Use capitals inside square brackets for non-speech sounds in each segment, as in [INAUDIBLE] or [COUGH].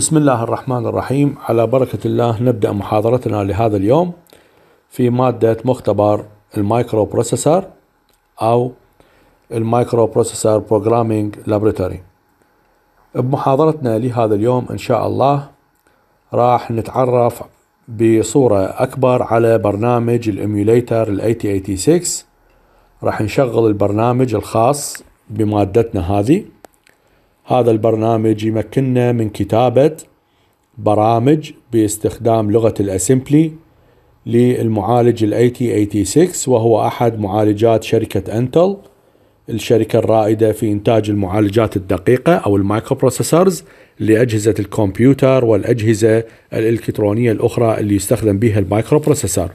بسم الله الرحمن الرحيم على بركة الله نبدأ محاضرتنا لهذا اليوم في مادة مختبر المايكرو بروسيسور أو المايكرو بروسيسور بروجرامينج لابريتوري بمحاضرتنا لهذا اليوم إن شاء الله راح نتعرف بصورة أكبر على برنامج الإميوليتر الـ 8086 راح نشغل البرنامج الخاص بمادتنا هذه هذا البرنامج يمكننا من كتابة برامج باستخدام لغة الأسمبلي للمعالج ال 8086 وهو أحد معالجات شركة أنتل الشركة الرائدة في إنتاج المعالجات الدقيقة أو المايكرو بروسيسورز لأجهزة الكمبيوتر والأجهزة الإلكترونية الأخرى اللي يستخدم بها المايكرو بروسيسور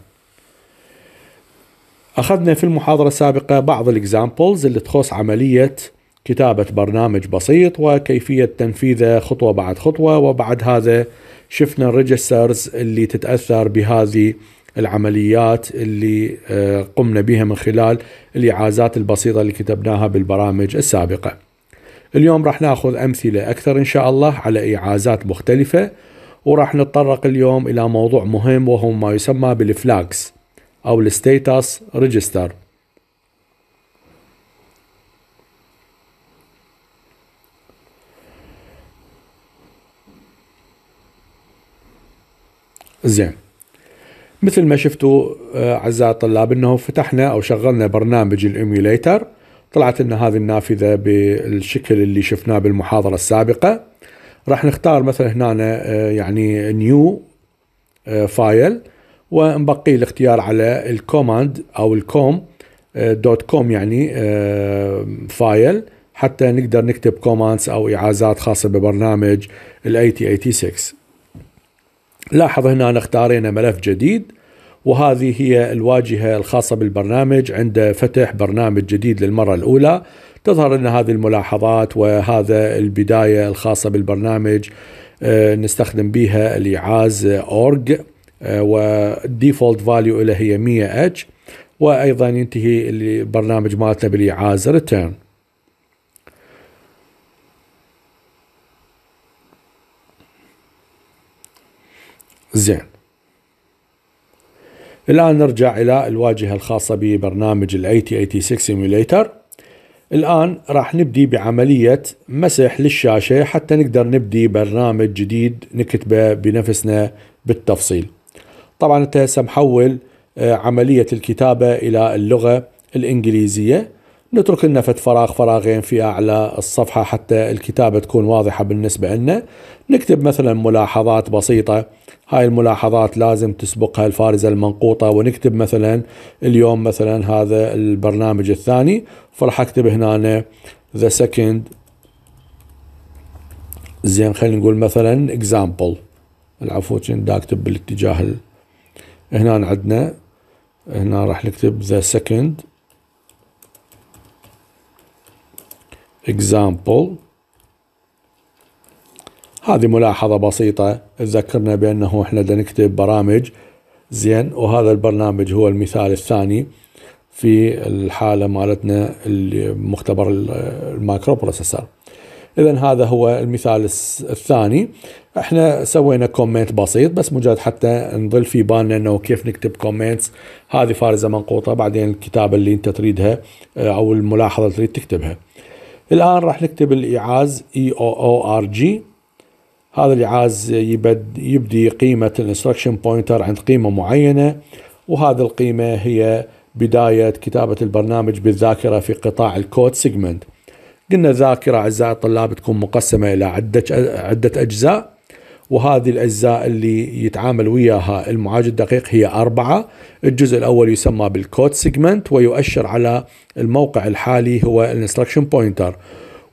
أخذنا في المحاضرة السابقة بعض الإكزامبلز اللي تخص عملية كتابة برنامج بسيط وكيفية تنفيذه خطوة بعد خطوة وبعد هذا شفنا الريجسترز اللي تتأثر بهذه العمليات اللي آه، قمنا بها من خلال الإعازات البسيطة اللي كتبناها بالبرامج السابقة اليوم راح ناخذ أمثلة أكثر إن شاء الله على إعازات مختلفة وراح نتطرق اليوم إلى موضوع مهم وهو ما يسمى بالفلاكس أو الستيتاس ريجستر زين مثل ما شفتوا آه، اعزائي الطلاب انه فتحنا او شغلنا برنامج الايميوليتر طلعت لنا هذه النافذه بالشكل اللي شفناه بالمحاضره السابقه راح نختار مثلا هنا آه، يعني نيو فايل آه، ونبقي الاختيار على الكوماند او الكوم دوت كوم يعني فايل حتى نقدر نكتب كوماندز او اعازات خاصه ببرنامج ال 8086 لاحظ هنا أنا اختارينا ملف جديد وهذه هي الواجهة الخاصة بالبرنامج عند فتح برنامج جديد للمرة الأولى تظهر لنا هذه الملاحظات وهذا البداية الخاصة بالبرنامج آه، نستخدم بها الإعاز أورج والديفولت فاليو إلى هي 100 اتش وايضا ينتهي البرنامج مالتنا بالايعاز ريتيرن زين الآن نرجع إلى الواجهة الخاصة ببرنامج ال تي 86 Simulator الآن راح نبدي بعملية مسح للشاشة حتى نقدر نبدي برنامج جديد نكتبه بنفسنا بالتفصيل طبعا انت هسه محول آه، عملية الكتابة إلى اللغة الإنجليزية نترك لنا فت فراغ فراغين في أعلى الصفحة حتى الكتابة تكون واضحة بالنسبة لنا نكتب مثلا ملاحظات بسيطة هاي الملاحظات لازم تسبقها الفارزة المنقوطة ونكتب مثلا اليوم مثلا هذا البرنامج الثاني فراح اكتب هنا ذا سكند زين خلينا نقول مثلا اكزامبل العفو دا اكتب بالاتجاه هنا عندنا هنا راح نكتب ذا سكند example هذه ملاحظة بسيطة تذكرنا بأنه إحنا بدنا نكتب برامج زين وهذا البرنامج هو المثال الثاني في الحالة مالتنا المختبر المايكرو بروسيسور إذا هذا هو المثال الثاني إحنا سوينا كومنت بسيط بس مجرد حتى نظل في بالنا إنه كيف نكتب كومنتس هذه فارزة منقوطة بعدين الكتابة اللي أنت تريدها أو الملاحظة اللي تريد تكتبها الآن راح نكتب الإعاز اي او او ار جي هذا الإعاز يبدي قيمة الانستركشن بوينتر عند قيمة معينة وهذه القيمة هي بداية كتابة البرنامج بالذاكرة في قطاع الكود سيجمنت قلنا ذاكرة أعزائي الطلاب تكون مقسمة إلى عدة عدة أجزاء وهذه الأجزاء اللي يتعامل وياها المعالج الدقيق هي أربعة الجزء الأول يسمى بالكود سيجمنت ويؤشر على الموقع الحالي هو الانستركشن بوينتر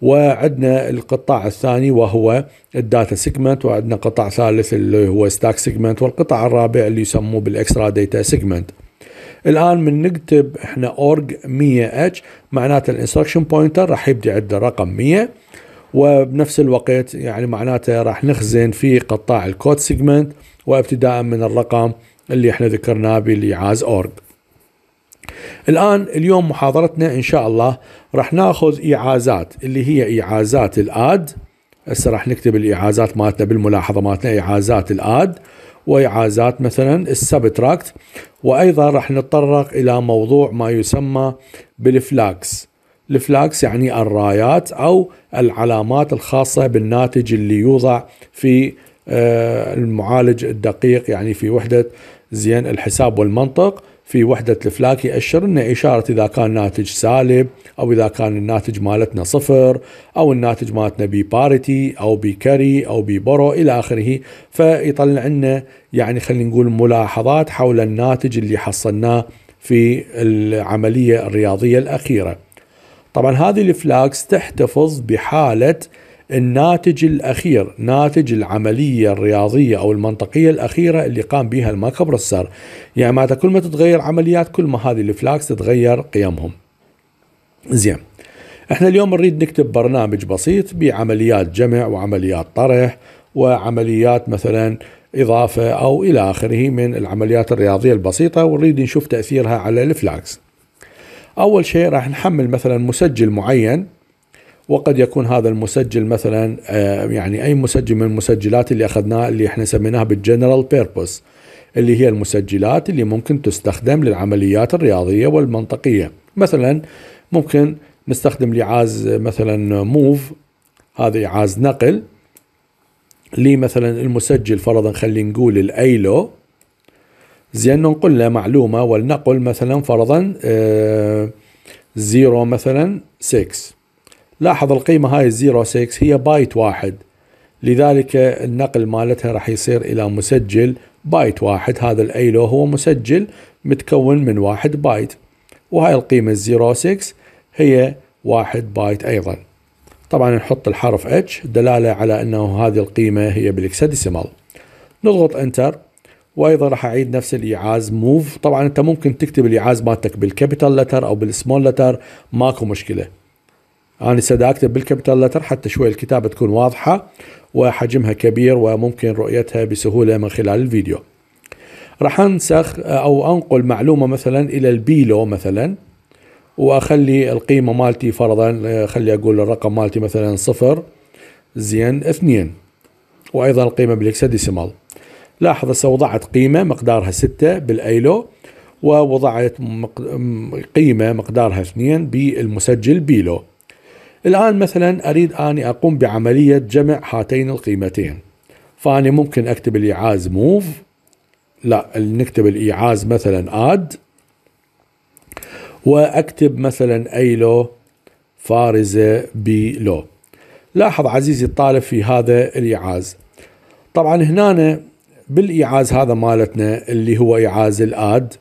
وعندنا القطاع الثاني وهو الداتا سيجمنت وعندنا قطاع ثالث اللي هو ستاك سيجمنت والقطاع الرابع اللي يسموه بالاكسترا داتا سيجمنت الان من نكتب احنا اورج 100 اتش معناته الانستركشن بوينتر راح يبدي عند رقم 100 وبنفس الوقت يعني معناته راح نخزن في قطاع الكود سيجمنت وابتداء من الرقم اللي احنا ذكرناه باليعاز اورج الآن اليوم محاضرتنا إن شاء الله راح ناخذ إيعازات اللي هي إيعازات الآد هسه راح نكتب الإيعازات مالتنا بالملاحظة مالتنا إيعازات الآد وإيعازات مثلا السبتراكت وأيضا راح نتطرق إلى موضوع ما يسمى بالفلاكس الفلاكس يعني الرايات أو العلامات الخاصة بالناتج اللي يوضع في آه، المعالج الدقيق يعني في وحدة زين الحساب والمنطق في وحدة الفلاك يأشر لنا إشارة إذا كان ناتج سالب أو إذا كان الناتج مالتنا صفر أو الناتج مالتنا بباريتي أو بكري أو ببرو إلى آخره فيطلع لنا يعني خلينا نقول ملاحظات حول الناتج اللي حصلناه في العملية الرياضية الأخيرة طبعا هذه الفلاكس تحتفظ بحالة الناتج الأخير ناتج العملية الرياضية أو المنطقية الأخيرة اللي قام بها الماكروبروسيسور يعني معناته كل ما تتغير عمليات كل ما هذه الفلاكس تتغير قيمهم زين احنا اليوم نريد نكتب برنامج بسيط بعمليات جمع وعمليات طرح وعمليات مثلا إضافة أو إلى آخره من العمليات الرياضية البسيطة ونريد نشوف تأثيرها على الفلاكس أول شيء راح نحمل مثلا مسجل معين وقد يكون هذا المسجل مثلا آه، يعني أي مسجل من المسجلات اللي أخذناها اللي احنا سميناها بالجنرال بيربوس اللي هي المسجلات اللي ممكن تستخدم للعمليات الرياضية والمنطقية مثلا ممكن نستخدم لعاز مثلا موف هذا عاز نقل لمثلا المسجل فرضا خلينا نقول الأيلو زين ننقل له معلومة ولنقل مثلا فرضا آه، زيرو مثلا 6 لاحظ القيمة هاي الزيرو 6 هي بايت واحد لذلك النقل مالتها راح يصير إلى مسجل بايت واحد هذا الأيلو هو مسجل متكون من واحد بايت وهاي القيمة الزيرو 6 هي واحد بايت أيضا طبعا نحط الحرف H دلالة على أنه هذه القيمة هي بالكسادسيمال نضغط انتر وايضا راح اعيد نفس الايعاز موف طبعا انت ممكن تكتب الايعاز مالتك بالكابيتال لتر او بالسمول لتر ماكو مشكله انا سدا اكتب بالكابيتال لتر حتى شوي الكتابه تكون واضحه وحجمها كبير وممكن رؤيتها بسهوله من خلال الفيديو راح انسخ او انقل معلومه مثلا الى البيلو مثلا واخلي القيمه مالتي فرضا خلي اقول الرقم مالتي مثلا صفر زين اثنين وايضا القيمه بالهكساديسيمال لاحظ هسه وضعت قيمة مقدارها ستة بالأيلو ووضعت قيمة مقدارها اثنين بالمسجل بيلو الآن مثلا أريد أني أقوم بعملية جمع هاتين القيمتين فأني ممكن أكتب الإيعاز موف لا نكتب الإيعاز مثلا آد وأكتب مثلا أيلو فارزة بيلو لاحظ عزيزي الطالب في هذا الإيعاز طبعا هنا بالايعاز هذا مالتنا اللي هو ايعاز الاد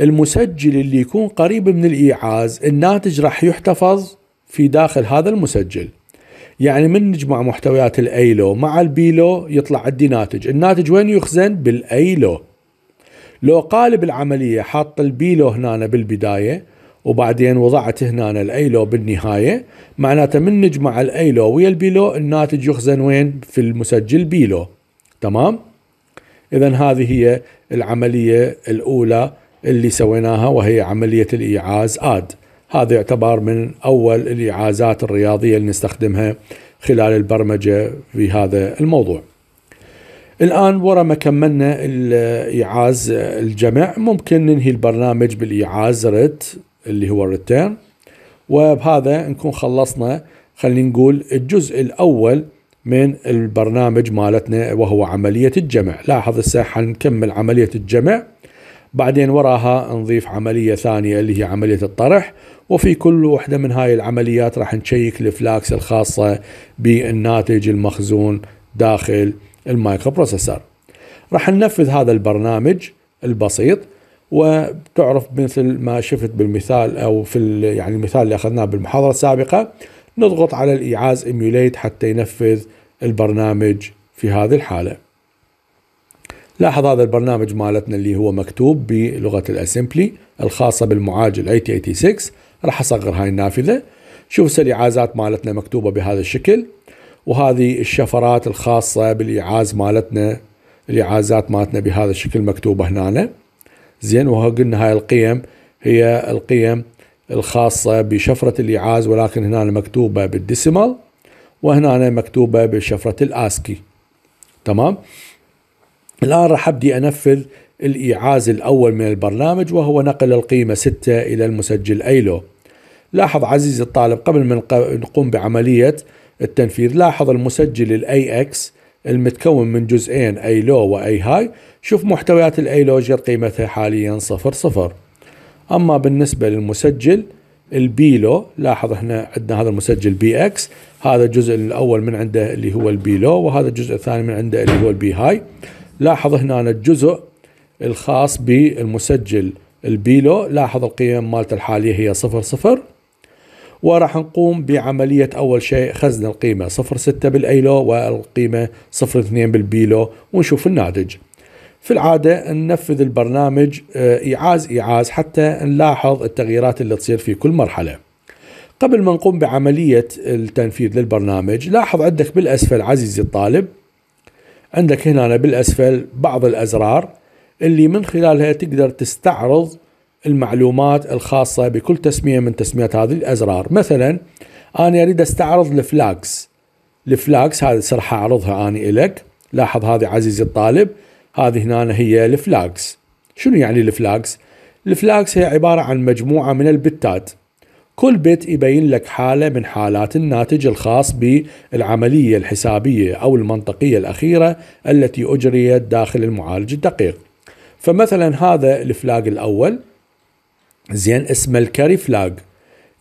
المسجل اللي يكون قريب من الايعاز الناتج راح يحتفظ في داخل هذا المسجل يعني من نجمع محتويات الايلو مع البيلو يطلع عندي ناتج الناتج وين يخزن بالايلو لو قالب العملية حاط البيلو هنا بالبداية وبعدين وضعت هنا الايلو بالنهاية معناته من نجمع الايلو ويا البيلو الناتج يخزن وين في المسجل بيلو تمام اذا هذه هي العمليه الاولى اللي سويناها وهي عمليه الايعاز اد هذا يعتبر من اول الايعازات الرياضيه اللي نستخدمها خلال البرمجه في هذا الموضوع. الان ورا ما كملنا الايعاز الجمع ممكن ننهي البرنامج بالايعاز ريت اللي هو الريتيرن وبهذا نكون خلصنا خلينا نقول الجزء الاول من البرنامج مالتنا وهو عملية الجمع لاحظ هسه حنكمل عملية الجمع بعدين وراها نضيف عملية ثانية اللي هي عملية الطرح وفي كل وحدة من هاي العمليات راح نشيك الفلاكس الخاصة بالناتج المخزون داخل المايكرو بروسيسور راح ننفذ هذا البرنامج البسيط وتعرف مثل ما شفت بالمثال او في يعني المثال اللي اخذناه بالمحاضره السابقه نضغط على الايعاز ايميوليت حتى ينفذ البرنامج في هذه الحالة لاحظ هذا البرنامج مالتنا اللي هو مكتوب بلغة الاسمبلي الخاصة بالمعاجل 8086 راح اصغر هاي النافذة شوف الاعازات مالتنا مكتوبة بهذا الشكل وهذه الشفرات الخاصة بالاعاز مالتنا الاعازات مالتنا بهذا الشكل مكتوبة هنا زين وقلنا هاي القيم هي القيم الخاصة بشفرة الإعاز ولكن هنا مكتوبة بالديسيمال وهنا أنا مكتوبة بشفرة الآسكي تمام الآن راح أبدي أنفذ الإيعاز الأول من البرنامج وهو نقل القيمة 6 إلى المسجل أيلو لاحظ عزيزي الطالب قبل ما نقوم بعملية التنفيذ لاحظ المسجل الاي اكس المتكون من جزئين اي لو واي هاي شوف محتويات الاي لو قيمتها حاليا صفر صفر اما بالنسبة للمسجل البيلو لاحظ احنا عندنا هذا المسجل بي اكس هذا الجزء الاول من عنده اللي هو البيلو وهذا الجزء الثاني من عنده اللي هو البي هاي لاحظ هنا أنا الجزء الخاص بالمسجل البيلو لاحظ القيم مالته الحالية هي صفر صفر وراح نقوم بعملية أول شيء خزن القيمة صفر ستة بالأيلو والقيمة صفر اثنين بالبيلو ونشوف الناتج في العادة ننفذ البرنامج آه، إيعاز إيعاز حتى نلاحظ التغييرات اللي تصير في كل مرحلة قبل ما نقوم بعملية التنفيذ للبرنامج لاحظ عندك بالأسفل عزيزي الطالب عندك هنا بالأسفل بعض الأزرار اللي من خلالها تقدر تستعرض المعلومات الخاصة بكل تسمية من تسميات هذه الأزرار مثلا أنا أريد أستعرض الفلاكس الفلاكس هذه راح أعرضها أنا إلك لاحظ هذه عزيزي الطالب هذه هنا هي الفلاجز شنو يعني الفلاجز؟ الفلاجز هي عبارة عن مجموعة من البتات كل بت يبين لك حالة من حالات الناتج الخاص بالعملية الحسابية أو المنطقية الأخيرة التي أجريت داخل المعالج الدقيق فمثلا هذا الفلاج الأول زين اسمه الكاري فلاج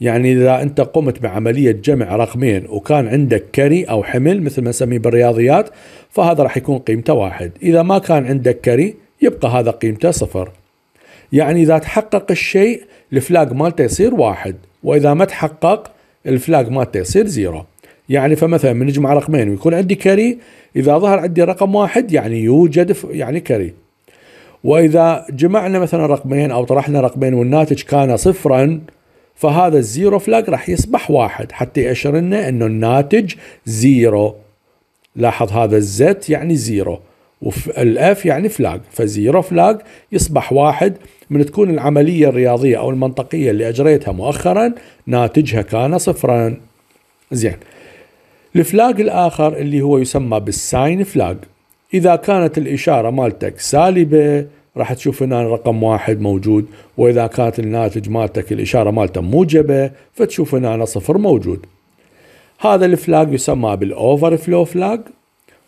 يعني إذا أنت قمت بعملية جمع رقمين وكان عندك كري أو حمل مثل ما نسميه بالرياضيات فهذا راح يكون قيمته واحد إذا ما كان عندك كري يبقى هذا قيمته صفر يعني إذا تحقق الشيء الفلاج مالته يصير واحد وإذا ما تحقق الفلاج مالته يصير زيرو يعني فمثلا من نجمع رقمين ويكون عندي كري إذا ظهر عندي رقم واحد يعني يوجد يعني كري وإذا جمعنا مثلا رقمين أو طرحنا رقمين والناتج كان صفرا فهذا الزيرو فلاج راح يصبح واحد حتى يأشر لنا انه الناتج زيرو لاحظ هذا الزت يعني زيرو والاف يعني فلاج فزيرو فلاج يصبح واحد من تكون العملية الرياضية او المنطقية اللي اجريتها مؤخرا ناتجها كان صفرا زين الفلاج الاخر اللي هو يسمى بالساين فلاج اذا كانت الاشارة مالتك سالبة راح تشوف هنا رقم واحد موجود واذا كانت الناتج مالتك الاشاره مالته موجبه فتشوف هنا صفر موجود هذا الفلاج يسمى بالاوفر فلو فلاج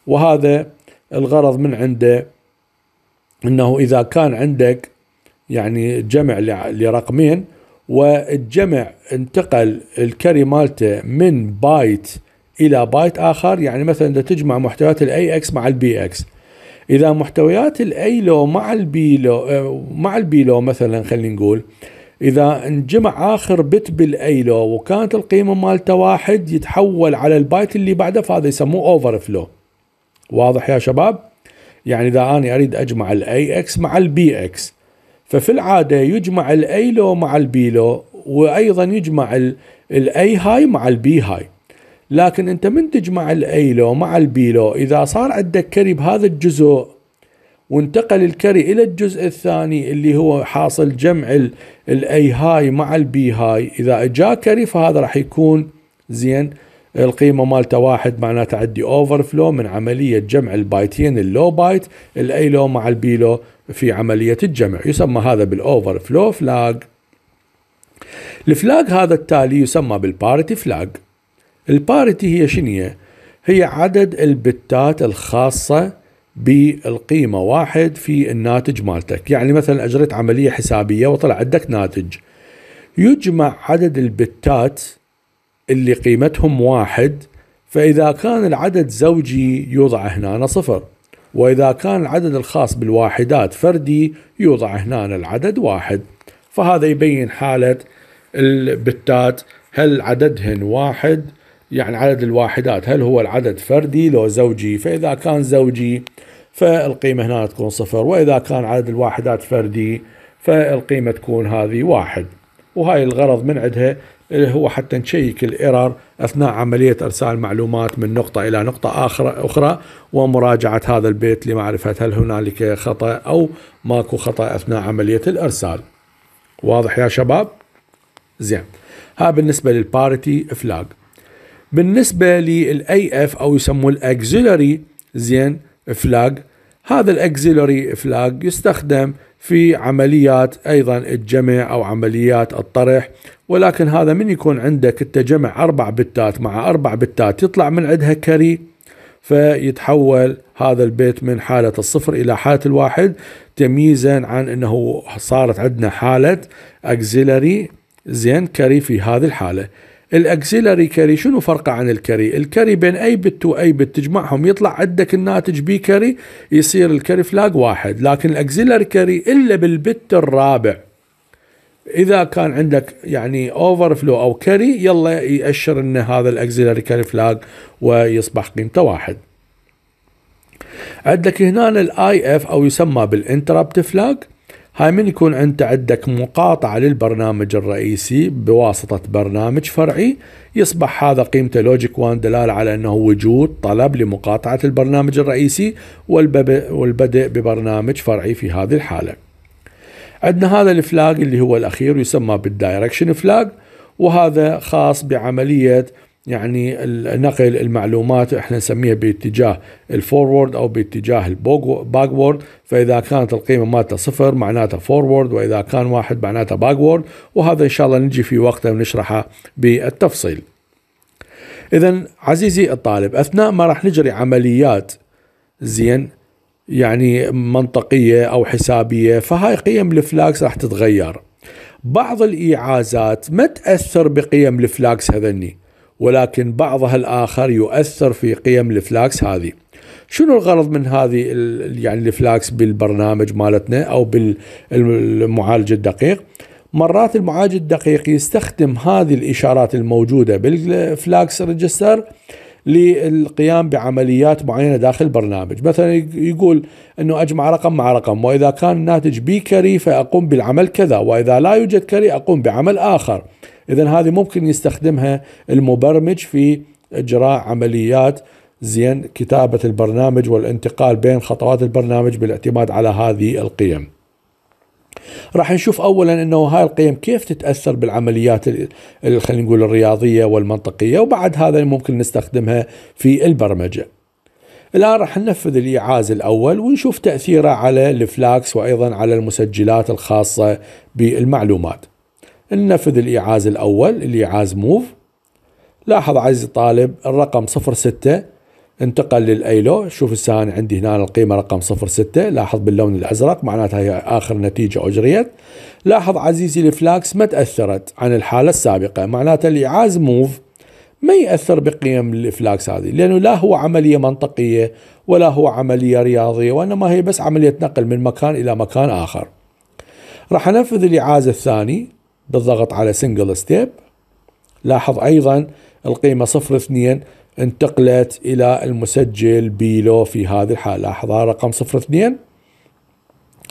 وهذا الغرض من عنده انه اذا كان عندك يعني جمع لرقمين والجمع انتقل الكري مالته من بايت الى بايت اخر يعني مثلا تجمع محتويات الاي اكس مع البي اكس اذا محتويات الاي لو مع البي لو آه، مع البي لو مثلا خلينا نقول اذا انجمع اخر بت بالاي لو وكانت القيمه مالته واحد يتحول على البايت اللي بعده فهذا يسموه اوفر فلو واضح يا شباب يعني اذا انا اريد اجمع الاي اكس مع البي اكس ففي العاده يجمع الاي لو مع البي لو وايضا يجمع الاي هاي مع البي هاي لكن انت من تجمع الايلو مع البيلو اذا صار عندك كري بهذا الجزء وانتقل الكري الى الجزء الثاني اللي هو حاصل جمع الاي هاي مع البي هاي اذا جاء كري فهذا راح يكون زين القيمه مالته واحد معناته عندي اوفر فلو من عمليه جمع البايتين اللو بايت الايلو مع البيلو في عمليه الجمع يسمى هذا بالاوفر فلو فلاج الفلاج هذا التالي يسمى بالبارتي فلاج الباريتي هي شنية هي عدد البتات الخاصة بالقيمة واحد في الناتج مالتك يعني مثلا أجريت عملية حسابية وطلع عندك ناتج يجمع عدد البتات اللي قيمتهم واحد فإذا كان العدد زوجي يوضع هنا صفر وإذا كان العدد الخاص بالواحدات فردي يوضع هنا العدد واحد فهذا يبين حالة البتات هل عددهن واحد يعني عدد الواحدات هل هو العدد فردي لو زوجي فإذا كان زوجي فالقيمة هنا تكون صفر وإذا كان عدد الواحدات فردي فالقيمة تكون هذه واحد وهاي الغرض من عندها اللي هو حتى نشيك الإرر أثناء عملية إرسال معلومات من نقطة إلى نقطة آخر أخرى ومراجعة هذا البيت لمعرفة هل هنالك خطأ أو ماكو خطأ أثناء عملية الإرسال واضح يا شباب؟ زين ها بالنسبة للباريتي فلاج بالنسبة للاي اف او يسموه الاكزيلوري زين فلاج هذا الاكزيلوري فلاج يستخدم في عمليات ايضا الجمع او عمليات الطرح ولكن هذا من يكون عندك انت جمع اربع بتات مع اربع بتات يطلع من عندها كري فيتحول هذا البيت من حالة الصفر إلى حالة الواحد تمييزا عن أنه صارت عندنا حالة أكزيلري زين كري في هذه الحالة الاكسلري كاري شنو فرقه عن الكاري الكاري بين اي بت واي بت تجمعهم يطلع عندك الناتج بي كاري يصير الكاري فلاج واحد لكن الاكسلري كاري الا بالبت الرابع اذا كان عندك يعني اوفر فلو او كاري يلا ياشر ان هذا الاكسلري كاري فلاج ويصبح قيمته واحد عندك هنا الاي اف او يسمى بالانتربت فلاج هاي من يكون انت عندك مقاطعة للبرنامج الرئيسي بواسطة برنامج فرعي يصبح هذا قيمته لوجيك وان دلالة على انه وجود طلب لمقاطعة البرنامج الرئيسي والبدء ببرنامج فرعي في هذه الحالة عندنا هذا الفلاج اللي هو الاخير يسمى بالدايركشن فلاج وهذا خاص بعملية يعني نقل المعلومات احنا نسميها باتجاه الفورورد او باتجاه الباكورد فاذا كانت القيمه مالته صفر معناته فورورد واذا كان واحد معناته باكورد وهذا ان شاء الله نجي في وقته ونشرحه بالتفصيل. اذا عزيزي الطالب اثناء ما راح نجري عمليات زين يعني منطقيه او حسابيه فهاي قيم الفلاكس راح تتغير. بعض الايعازات ما تاثر بقيم الفلاكس هذني ولكن بعضها الآخر يؤثر في قيم الفلاكس هذه شنو الغرض من هذه يعني الفلاكس بالبرنامج مالتنا أو بالمعالج الدقيق مرات المعالج الدقيق يستخدم هذه الإشارات الموجودة بالفلاكس ريجستر للقيام بعمليات معينه داخل البرنامج، مثلا يقول انه اجمع رقم مع رقم واذا كان الناتج بي كري فاقوم بالعمل كذا واذا لا يوجد كري اقوم بعمل اخر. اذا هذه ممكن يستخدمها المبرمج في اجراء عمليات زين كتابه البرنامج والانتقال بين خطوات البرنامج بالاعتماد على هذه القيم. راح نشوف اولا انه هاي القيم كيف تتاثر بالعمليات خلينا نقول الرياضيه والمنطقيه وبعد هذا ممكن نستخدمها في البرمجه. الان راح ننفذ الايعاز الاول ونشوف تاثيره على الفلاكس وايضا على المسجلات الخاصه بالمعلومات. ننفذ الإيعاز الأول الإيعاز موف لاحظ عزيزي الطالب الرقم 06 انتقل للأيلو شوف هسه أنا عندي هنا القيمة رقم 06 لاحظ باللون الأزرق معناتها هي آخر نتيجة أجريت لاحظ عزيزي الفلاكس ما تأثرت عن الحالة السابقة معناتها الإيعاز موف ما يأثر بقيم الفلاكس هذه لأنه لا هو عملية منطقية ولا هو عملية رياضية وإنما هي بس عملية نقل من مكان إلى مكان آخر راح أنفذ الايعاز الثاني بالضغط على سنجل ستيب لاحظ أيضا القيمة صفر اثنين انتقلت إلى المسجل بيلو في هذه الحالة لاحظ رقم صفر اثنين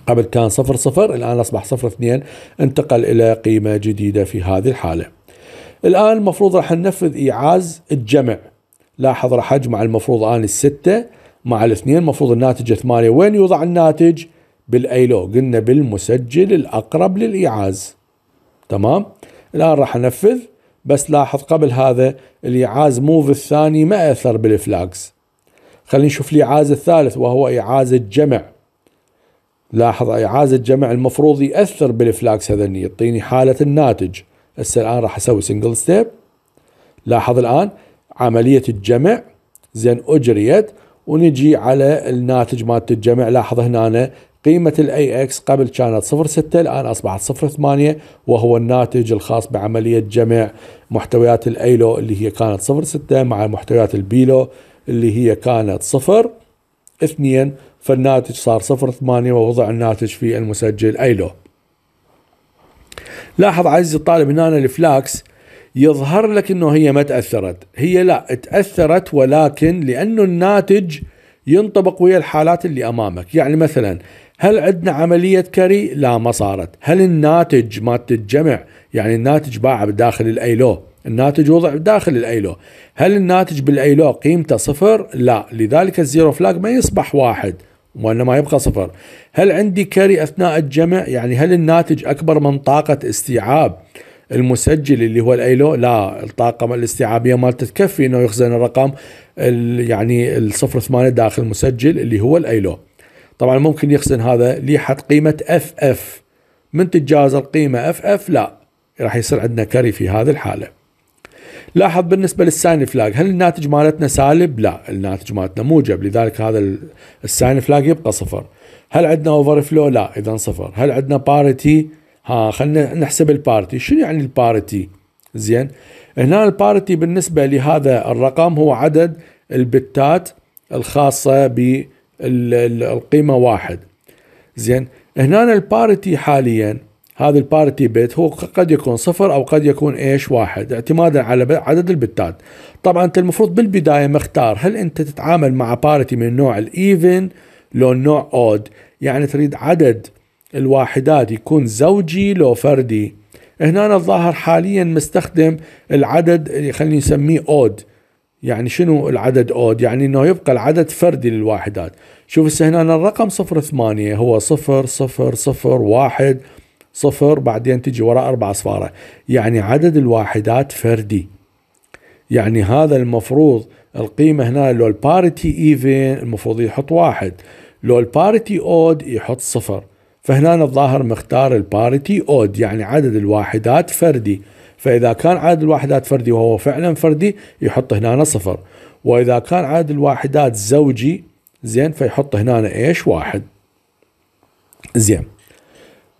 قبل كان صفر صفر الآن أصبح صفر اثنين انتقل إلى قيمة جديدة في هذه الحالة الآن المفروض راح ننفذ ايعاز الجمع لاحظ راح أجمع المفروض الآن الستة مع الاثنين المفروض الناتج ثمانية وين يوضع الناتج بالأيلو قلنا بالمسجل الأقرب للايعاز تمام الآن راح أنفذ بس لاحظ قبل هذا الإعاز موف الثاني ما أثر بالفلاجز خلينا نشوف الإعاز الثالث وهو إعاز الجمع لاحظ إعاز الجمع المفروض يأثر بالفلاكس هذني يعطيني حالة الناتج هسه الآن راح أسوي سنجل ستيب لاحظ الآن عملية الجمع زين أجريت ونجي على الناتج مالت الجمع لاحظ هنا قيمة الاي اكس قبل كانت 0.6 الآن أصبحت 0.8 وهو الناتج الخاص بعملية جمع محتويات الايلو اللي هي كانت 0.6 مع محتويات البيلو اللي هي كانت 0 2 فالناتج صار 0.8 ووضع الناتج في المسجل ايلو لاحظ عزيزي الطالب هنا الفلاكس يظهر لك انه هي ما تاثرت هي لا تاثرت ولكن لانه الناتج ينطبق ويا الحالات اللي امامك يعني مثلا هل عندنا عملية كري؟ لا ما صارت هل الناتج ما الجمع يعني الناتج باع بداخل الأيلو الناتج وضع بداخل الأيلو هل الناتج بالأيلو قيمته صفر؟ لا لذلك الزيرو فلاج ما يصبح واحد وإنما يبقى صفر هل عندي كري أثناء الجمع؟ يعني هل الناتج أكبر من طاقة استيعاب المسجل اللي هو الايلو لا الطاقه الاستيعابيه مالته تكفي انه يخزن الرقم يعني الصفر ثمانية داخل المسجل اللي هو الايلو طبعا ممكن يخزن هذا حد قيمة اف اف من تتجاوز القيمة اف اف لا راح يصير عندنا كاري في هذه الحالة لاحظ بالنسبة للساين فلاج هل الناتج مالتنا سالب؟ لا الناتج مالتنا موجب لذلك هذا الساين فلاج يبقى صفر هل عندنا اوفر فلو؟ لا اذا صفر هل عندنا باريتي؟ ها خلينا نحسب البارتي شنو يعني البارتي؟ زين هنا البارتي بالنسبة لهذا الرقم هو عدد البتات الخاصة بالبارتي القيمه واحد زين هنا البارتي حاليا هذا البارتي بيت هو قد يكون صفر او قد يكون ايش واحد اعتمادا على عدد البتات طبعا انت المفروض بالبدايه مختار هل انت تتعامل مع بارتي من نوع الايفن لو نوع اود يعني تريد عدد الواحدات يكون زوجي لو فردي هنا الظاهر حاليا مستخدم العدد اللي خلينا نسميه اود يعني شنو العدد اود يعني انه يبقى العدد فردي للواحدات شوف هسه هنا الرقم صفر ثمانية هو صفر صفر صفر واحد صفر بعدين تجي وراء أربع أصفارة يعني عدد الواحدات فردي يعني هذا المفروض القيمة هنا لو الباريتي ايفين المفروض يحط واحد لو الباريتي اود يحط صفر فهنا الظاهر مختار الباريتي اود يعني عدد الواحدات فردي فإذا كان عدد الواحدات فردي وهو فعلا فردي يحط هنا صفر وإذا كان عدد الواحدات زوجي زين فيحط هنا إيش واحد زين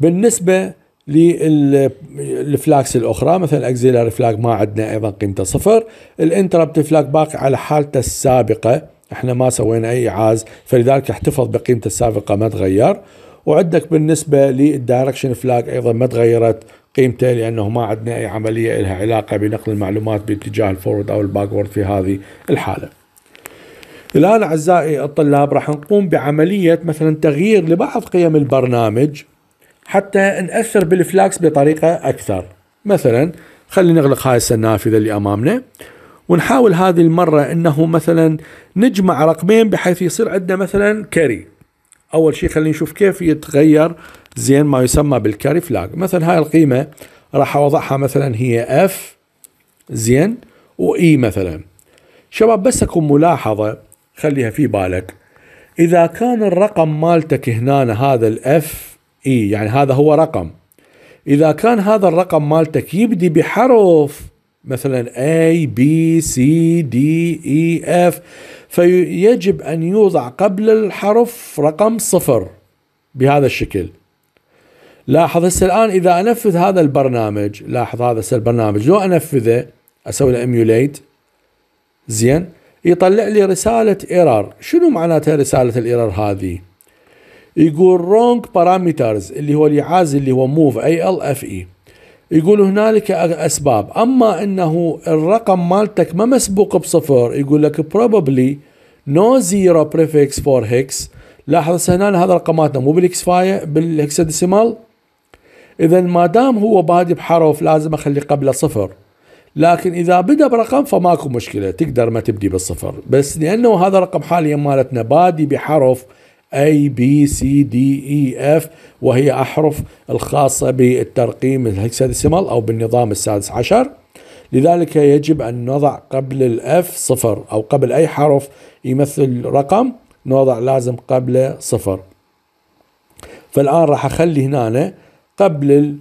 بالنسبة للفلاكس الاخرى مثل الاكزيلاري فلاج ما عندنا ايضا قيمته صفر الانتربت فلاج باقي على حالته السابقه احنا ما سوينا اي عاز فلذلك احتفظ بقيمته السابقه ما تغير وعندك بالنسبه للدايركشن فلاج ايضا ما تغيرت قيمته لانه ما عندنا اي عمليه لها علاقه بنقل المعلومات باتجاه الفورورد او الباكورد في هذه الحاله. الان اعزائي الطلاب راح نقوم بعمليه مثلا تغيير لبعض قيم البرنامج حتى ناثر بالفلاكس بطريقه اكثر. مثلا خلينا نغلق هاي النافذه اللي امامنا ونحاول هذه المره انه مثلا نجمع رقمين بحيث يصير عندنا مثلا كري. اول شيء خلينا نشوف كيف يتغير زين ما يسمى بالكاري فلاج مثلا هاي القيمة راح اوضعها مثلا هي اف زين واي e مثلا شباب بس اكون ملاحظة خليها في بالك اذا كان الرقم مالتك هنا هذا الاف اي e، يعني هذا هو رقم اذا كان هذا الرقم مالتك يبدي بحرف مثلا A B C D E F فيجب أن يوضع قبل الحرف رقم صفر بهذا الشكل لاحظ هسه الان اذا انفذ هذا البرنامج لاحظ هذا هسه البرنامج لو انفذه اسوي له ايميوليت زين يطلع لي رسالة ايرور شنو معناتها رسالة الايرور هذه يقول رونج بارامترز اللي هو عاز اللي هو موف اي ال اف اي يقول هنالك اسباب اما انه الرقم مالتك ما مسبوق بصفر يقول لك probably no zero prefix for hex لاحظ هنا هذا رقماتنا مو بالاكس فاية بالهكساديسيمال إذا ما دام هو بادي بحرف لازم أخلي قبله صفر لكن إذا بدأ برقم فماكو مشكلة تقدر ما تبدي بالصفر بس لأنه هذا رقم حاليا مالتنا بادي بحرف A B C D E F وهي أحرف الخاصة بالترقيم الهكساديسيمال أو بالنظام السادس عشر لذلك يجب أن نضع قبل الأف صفر أو قبل أي حرف يمثل رقم نوضع لازم قبله صفر فالآن راح أخلي هنا قبل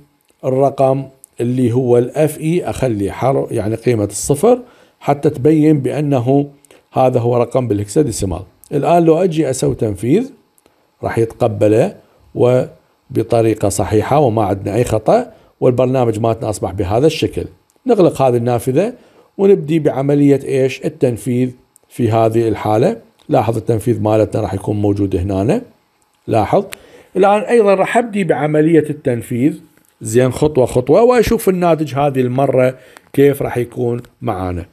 الرقم اللي هو الاف اي e، اخلي حر يعني قيمة الصفر حتى تبين بانه هذا هو رقم بالهكساديسيمال الان لو اجي اسوي تنفيذ راح يتقبله وبطريقة صحيحة وما عندنا اي خطأ والبرنامج مالتنا اصبح بهذا الشكل نغلق هذه النافذة ونبدي بعملية ايش التنفيذ في هذه الحالة لاحظ التنفيذ مالتنا راح يكون موجود هنا لاحظ الآن أيضا راح أبدي بعملية التنفيذ زين خطوة خطوة وأشوف الناتج هذه المرة كيف راح يكون معانا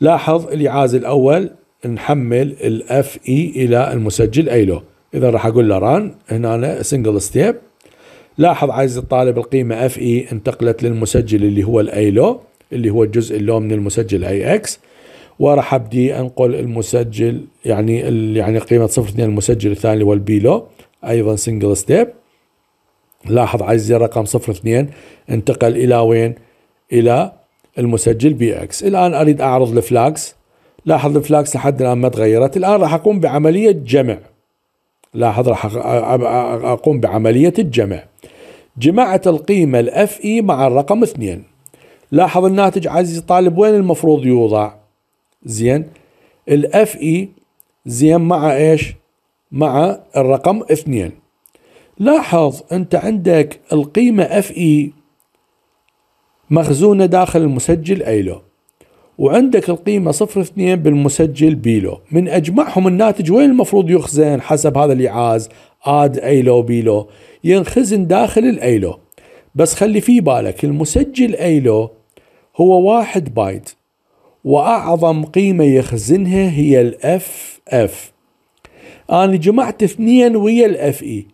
لاحظ الإعاز الأول نحمل الاف اي e الى المسجل ايلو اذا راح اقول له ران هنا سنجل ستيب لاحظ عايز الطالب القيمه اف اي e انتقلت للمسجل اللي هو الايلو اللي هو الجزء اللو من المسجل اي اكس وراح ابدي انقل المسجل يعني يعني قيمه صفر 2 المسجل الثاني اللي هو البيلو ايضا سنجل ستيب لاحظ عزيزي رقم 02 انتقل الى وين الى المسجل بي اكس الان اريد اعرض الفلاكس لاحظ الفلاكس لحد الان ما تغيرت الان راح اقوم بعمليه جمع لاحظ راح اقوم بعمليه الجمع جمعت القيمه الاف اي e مع الرقم 2 لاحظ الناتج عزيزي طالب وين المفروض يوضع زين الاف اي e زين مع ايش مع الرقم اثنين لاحظ أنت عندك القيمة اف اي e مخزونة داخل المسجل ايلو وعندك القيمة صفر اثنين بالمسجل بيلو من أجمعهم الناتج وين المفروض يخزن حسب هذا الإعاز آد أيلو بيلو ينخزن داخل الأيلو بس خلي في بالك المسجل أيلو هو واحد بايت وأعظم قيمة يخزنها هي الأف أف انا جمعت اثنين ويا الاف اي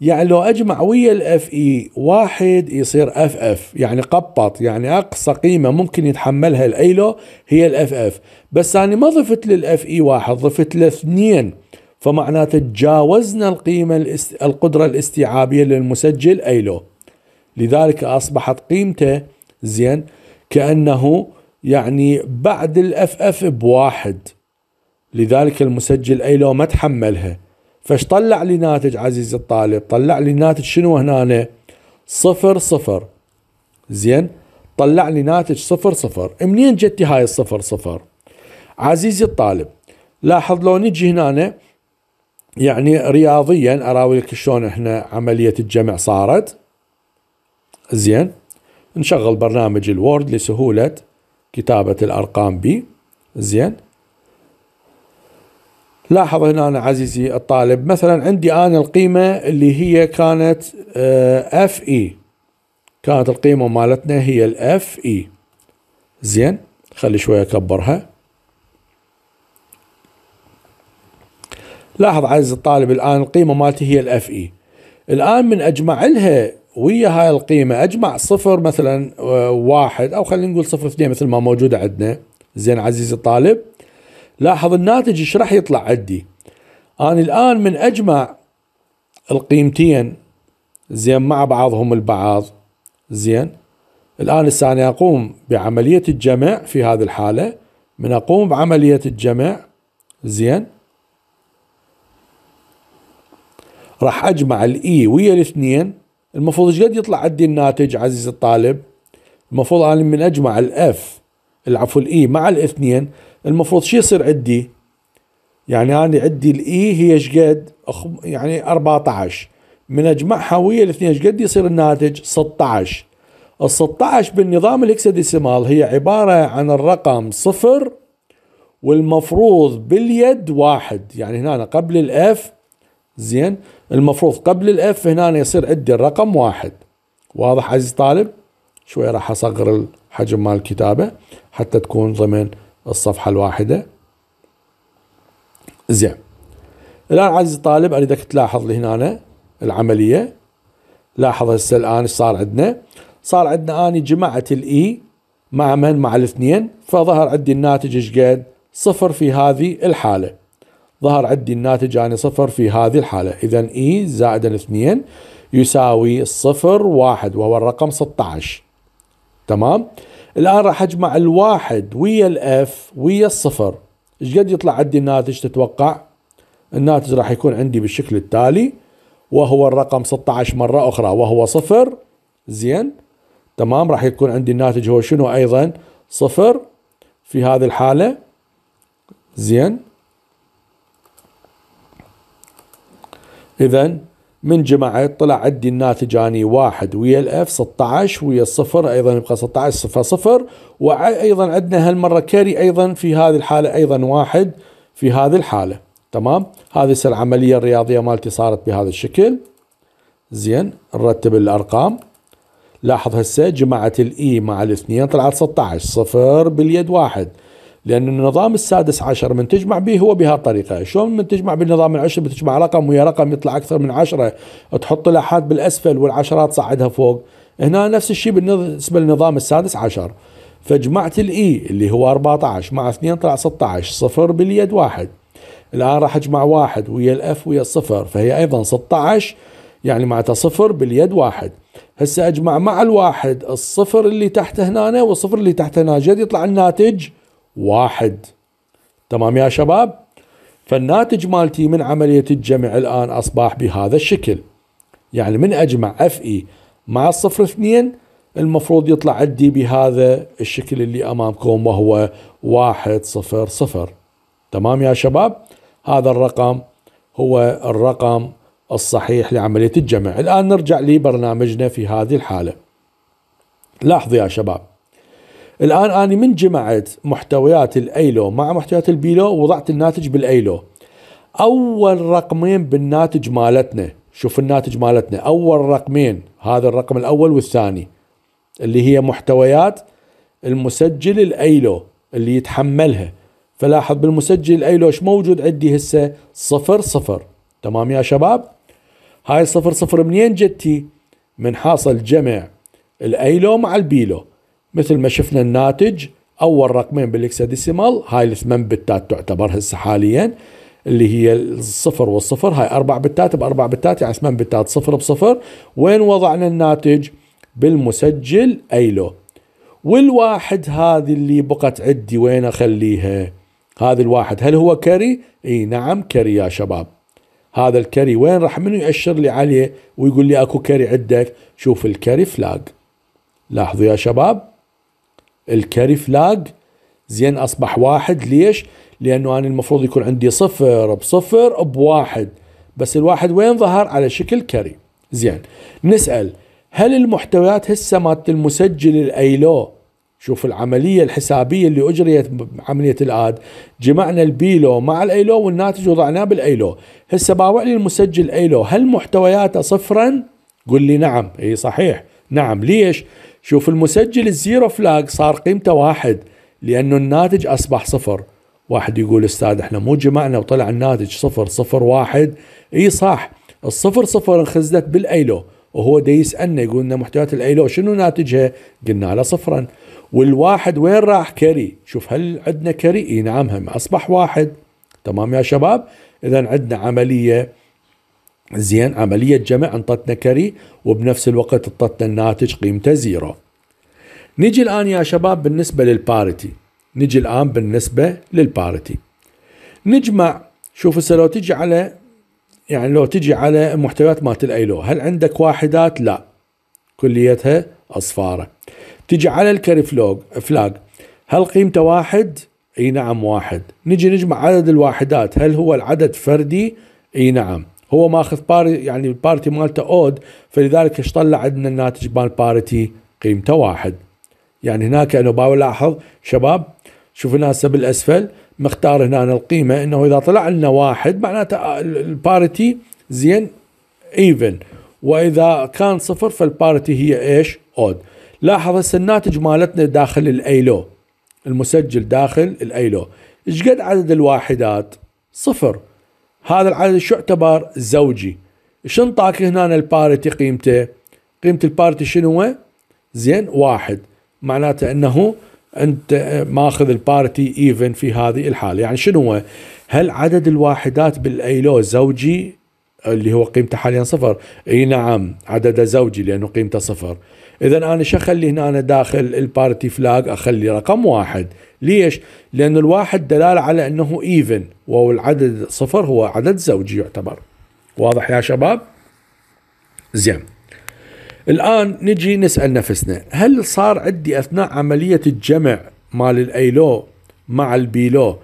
يعني لو اجمع ويا الاف اي واحد يصير اف اف يعني قبط يعني اقصى قيمه ممكن يتحملها الايلو هي الاف اف بس انا ما ضفت للاف اي واحد ضفت له اثنين فمعناته تجاوزنا القيمه الاست... القدره الاستيعابيه للمسجل ايلو لذلك اصبحت قيمته زين كانه يعني بعد الاف اف بواحد لذلك المسجل أي لو ما تحملها فش طلع لي ناتج عزيزي الطالب طلع لي ناتج شنو هنا صفر صفر زين طلع لي ناتج صفر صفر منين جتي هاي الصفر صفر عزيزي الطالب لاحظ لو نجي هنا يعني رياضيا اراويك شلون احنا عمليه الجمع صارت زين نشغل برنامج الوورد لسهوله كتابه الارقام بي زين لاحظ هنا أنا عزيزي الطالب مثلا عندي أنا القيمة اللي هي كانت اف آه، اي e. كانت القيمة مالتنا هي الاف اي e. زين خلي شوية أكبرها لاحظ عزيزي الطالب الآن القيمة مالتي هي الاف اي e. الآن من أجمع لها ويا هاي القيمة أجمع صفر مثلا آه، واحد أو خلينا نقول صفر اثنين مثل ما موجودة عندنا زين عزيزي الطالب لاحظ الناتج ايش راح يطلع عندي انا الان من اجمع القيمتين زين مع بعضهم البعض زين الان هسه انا اقوم بعمليه الجمع في هذه الحاله من اقوم بعمليه الجمع زين راح اجمع الاي e ويا الاثنين المفروض ايش قد يطلع عندي الناتج عزيز الطالب المفروض انا من اجمع الاف العفو الاي e مع الاثنين المفروض شو يصير عندي يعني انا عندي الاي e هي شقد يعني 14 من اجمعها ويا الاثنين شقد يصير الناتج 16 ال 16 بالنظام الهكساديسيمال هي عبارة عن الرقم صفر والمفروض باليد واحد يعني هنا قبل الاف زين المفروض قبل الاف هنا يصير عندي الرقم واحد واضح عزيز طالب شوي راح اصغر الحجم مال الكتابة حتى تكون ضمن الصفحة الواحدة زين الآن عزيزي الطالب أريدك تلاحظ لي هنا العملية لاحظ هسه الآن ايش صار عندنا صار عندنا أني جمعت الإي e مع من مع الاثنين فظهر عندي الناتج ايش قد صفر في هذه الحالة ظهر عندي الناتج يعني صفر في هذه الحالة إذا إي e زائدا اثنين يساوي صفر واحد وهو الرقم 16 تمام الآن راح أجمع الواحد ويا الأف ويا الصفر إيش قد يطلع عندي الناتج تتوقع الناتج راح يكون عندي بالشكل التالي وهو الرقم 16 مرة أخرى وهو صفر زين تمام راح يكون عندي الناتج هو شنو أيضا صفر في هذه الحالة زين إذا من جمعت طلع عندي الناتج اني واحد ويا الاف 16 ويا الصفر ايضا يبقى 16 صفر صفر وايضا عندنا هالمره كاري ايضا في هذه الحاله ايضا واحد في هذه الحاله تمام هذه هسه العمليه الرياضيه مالتي صارت بهذا الشكل زين نرتب الارقام لاحظ هسه جماعه الاي e مع الاثنين طلعت 16 صفر باليد واحد لأن النظام السادس عشر من تجمع به هو بهالطريقة شلون من تجمع بالنظام العشر بتجمع رقم ويا رقم يطلع أكثر من عشرة تحط الأحاد بالأسفل والعشرات صعدها فوق هنا نفس الشيء بالنسبة للنظام السادس عشر فجمعت الإي e اللي هو 14 مع 2 طلع 16 صفر باليد واحد الآن راح أجمع واحد ويا الأف ويا الصفر فهي أيضا 16 يعني معناتها صفر باليد واحد هسه أجمع مع الواحد الصفر اللي تحت هنا والصفر اللي تحت هنا جد يطلع الناتج واحد تمام يا شباب فالناتج مالتي من عملية الجمع الآن أصبح بهذا الشكل يعني من أجمع اف اي e مع الصفر اثنين المفروض يطلع عندي بهذا الشكل اللي أمامكم وهو واحد صفر صفر تمام يا شباب هذا الرقم هو الرقم الصحيح لعملية الجمع الآن نرجع لبرنامجنا في هذه الحالة لاحظوا يا شباب الآن أنا من جمعت محتويات الأيلو مع محتويات البيلو وضعت الناتج بالأيلو أول رقمين بالناتج مالتنا شوف الناتج مالتنا أول رقمين هذا الرقم الأول والثاني اللي هي محتويات المسجل الأيلو اللي يتحملها فلاحظ بالمسجل الأيلو ايش موجود عندي هسه صفر صفر تمام يا شباب هاي صفر صفر منين جتي من حاصل جمع الأيلو مع البيلو مثل ما شفنا الناتج اول رقمين بالاكساديسيمال هاي الثمان بتات تعتبر هسه حاليا اللي هي الصفر والصفر هاي اربع بتات باربع بتات يعني ثمان بتات صفر بصفر وين وضعنا الناتج بالمسجل ايلو والواحد هذه اللي بقت عندي وين اخليها هذا الواحد هل هو كري اي نعم كري يا شباب هذا الكري وين راح منو يأشر لي عليه ويقول لي اكو كري عندك شوف الكري فلاج لاحظوا يا شباب الكاري فلاج زين اصبح واحد ليش؟ لانه انا المفروض يكون عندي صفر بصفر بواحد بس الواحد وين ظهر على شكل كاري زين نسال هل المحتويات هسه مالت المسجل الايلو شوف العملية الحسابية اللي أجريت بعملية الآد جمعنا البيلو مع الأيلو والناتج وضعناه بالأيلو هسه باوع لي المسجل أيلو هل محتوياته صفرا قل لي نعم اي صحيح نعم ليش؟ شوف المسجل الزيرو فلاج صار قيمته واحد لأنه الناتج أصبح صفر واحد يقول استاذ احنا مو جمعنا وطلع الناتج صفر صفر واحد اي صح الصفر صفر انخزدت بالايلو وهو دا يسالنا يقول لنا محتويات الايلو شنو ناتجها؟ قلنا له صفرا والواحد وين راح كري؟ شوف هل عندنا كري؟ اي نعم هم اصبح واحد تمام يا شباب؟ اذا عندنا عمليه زين عملية جمع انطتنا كري وبنفس الوقت انطتنا الناتج قيمته زيرو نجي الآن يا شباب بالنسبة للباريتي نجي الآن بالنسبة للباريتي نجمع شوف لو تجي على يعني لو تجي على المحتويات مالت الايلو هل عندك واحدات لا كليتها اصفاره تجي على الكاري فلوج فلاج هل قيمته واحد اي نعم واحد نجي نجمع عدد الواحدات هل هو العدد فردي اي نعم هو ماخذ باري يعني البارتي مالته اود فلذلك ايش طلع عندنا الناتج مال بارتي قيمته واحد يعني هناك انا بلاحظ شباب شوف هسه بالاسفل مختار هنا القيمه انه اذا طلع لنا واحد معناته البارتي زين ايفن واذا كان صفر فالبارتي هي ايش؟ اود لاحظ هسه الناتج مالتنا داخل الايلو المسجل داخل الايلو ايش قد عدد الواحدات؟ صفر هذا العدد شو يعتبر زوجي شنطاك هنا البارتي قيمته قيمة البارتي شنو زين واحد معناته انه انت ماخذ البارتي ايفن في هذه الحاله يعني شنو هل عدد الواحدات بالايلو زوجي اللي هو قيمته حاليا صفر اي نعم عدد زوجي لانه قيمته صفر اذا انا شو اخلي هنا أنا داخل البارتي فلاج اخلي رقم واحد ليش لانه الواحد دلاله على انه ايفن والعدد صفر هو عدد زوجي يعتبر واضح يا شباب زين الآن نجي نسأل نفسنا هل صار عندي أثناء عملية الجمع مال الأيلو مع البيلو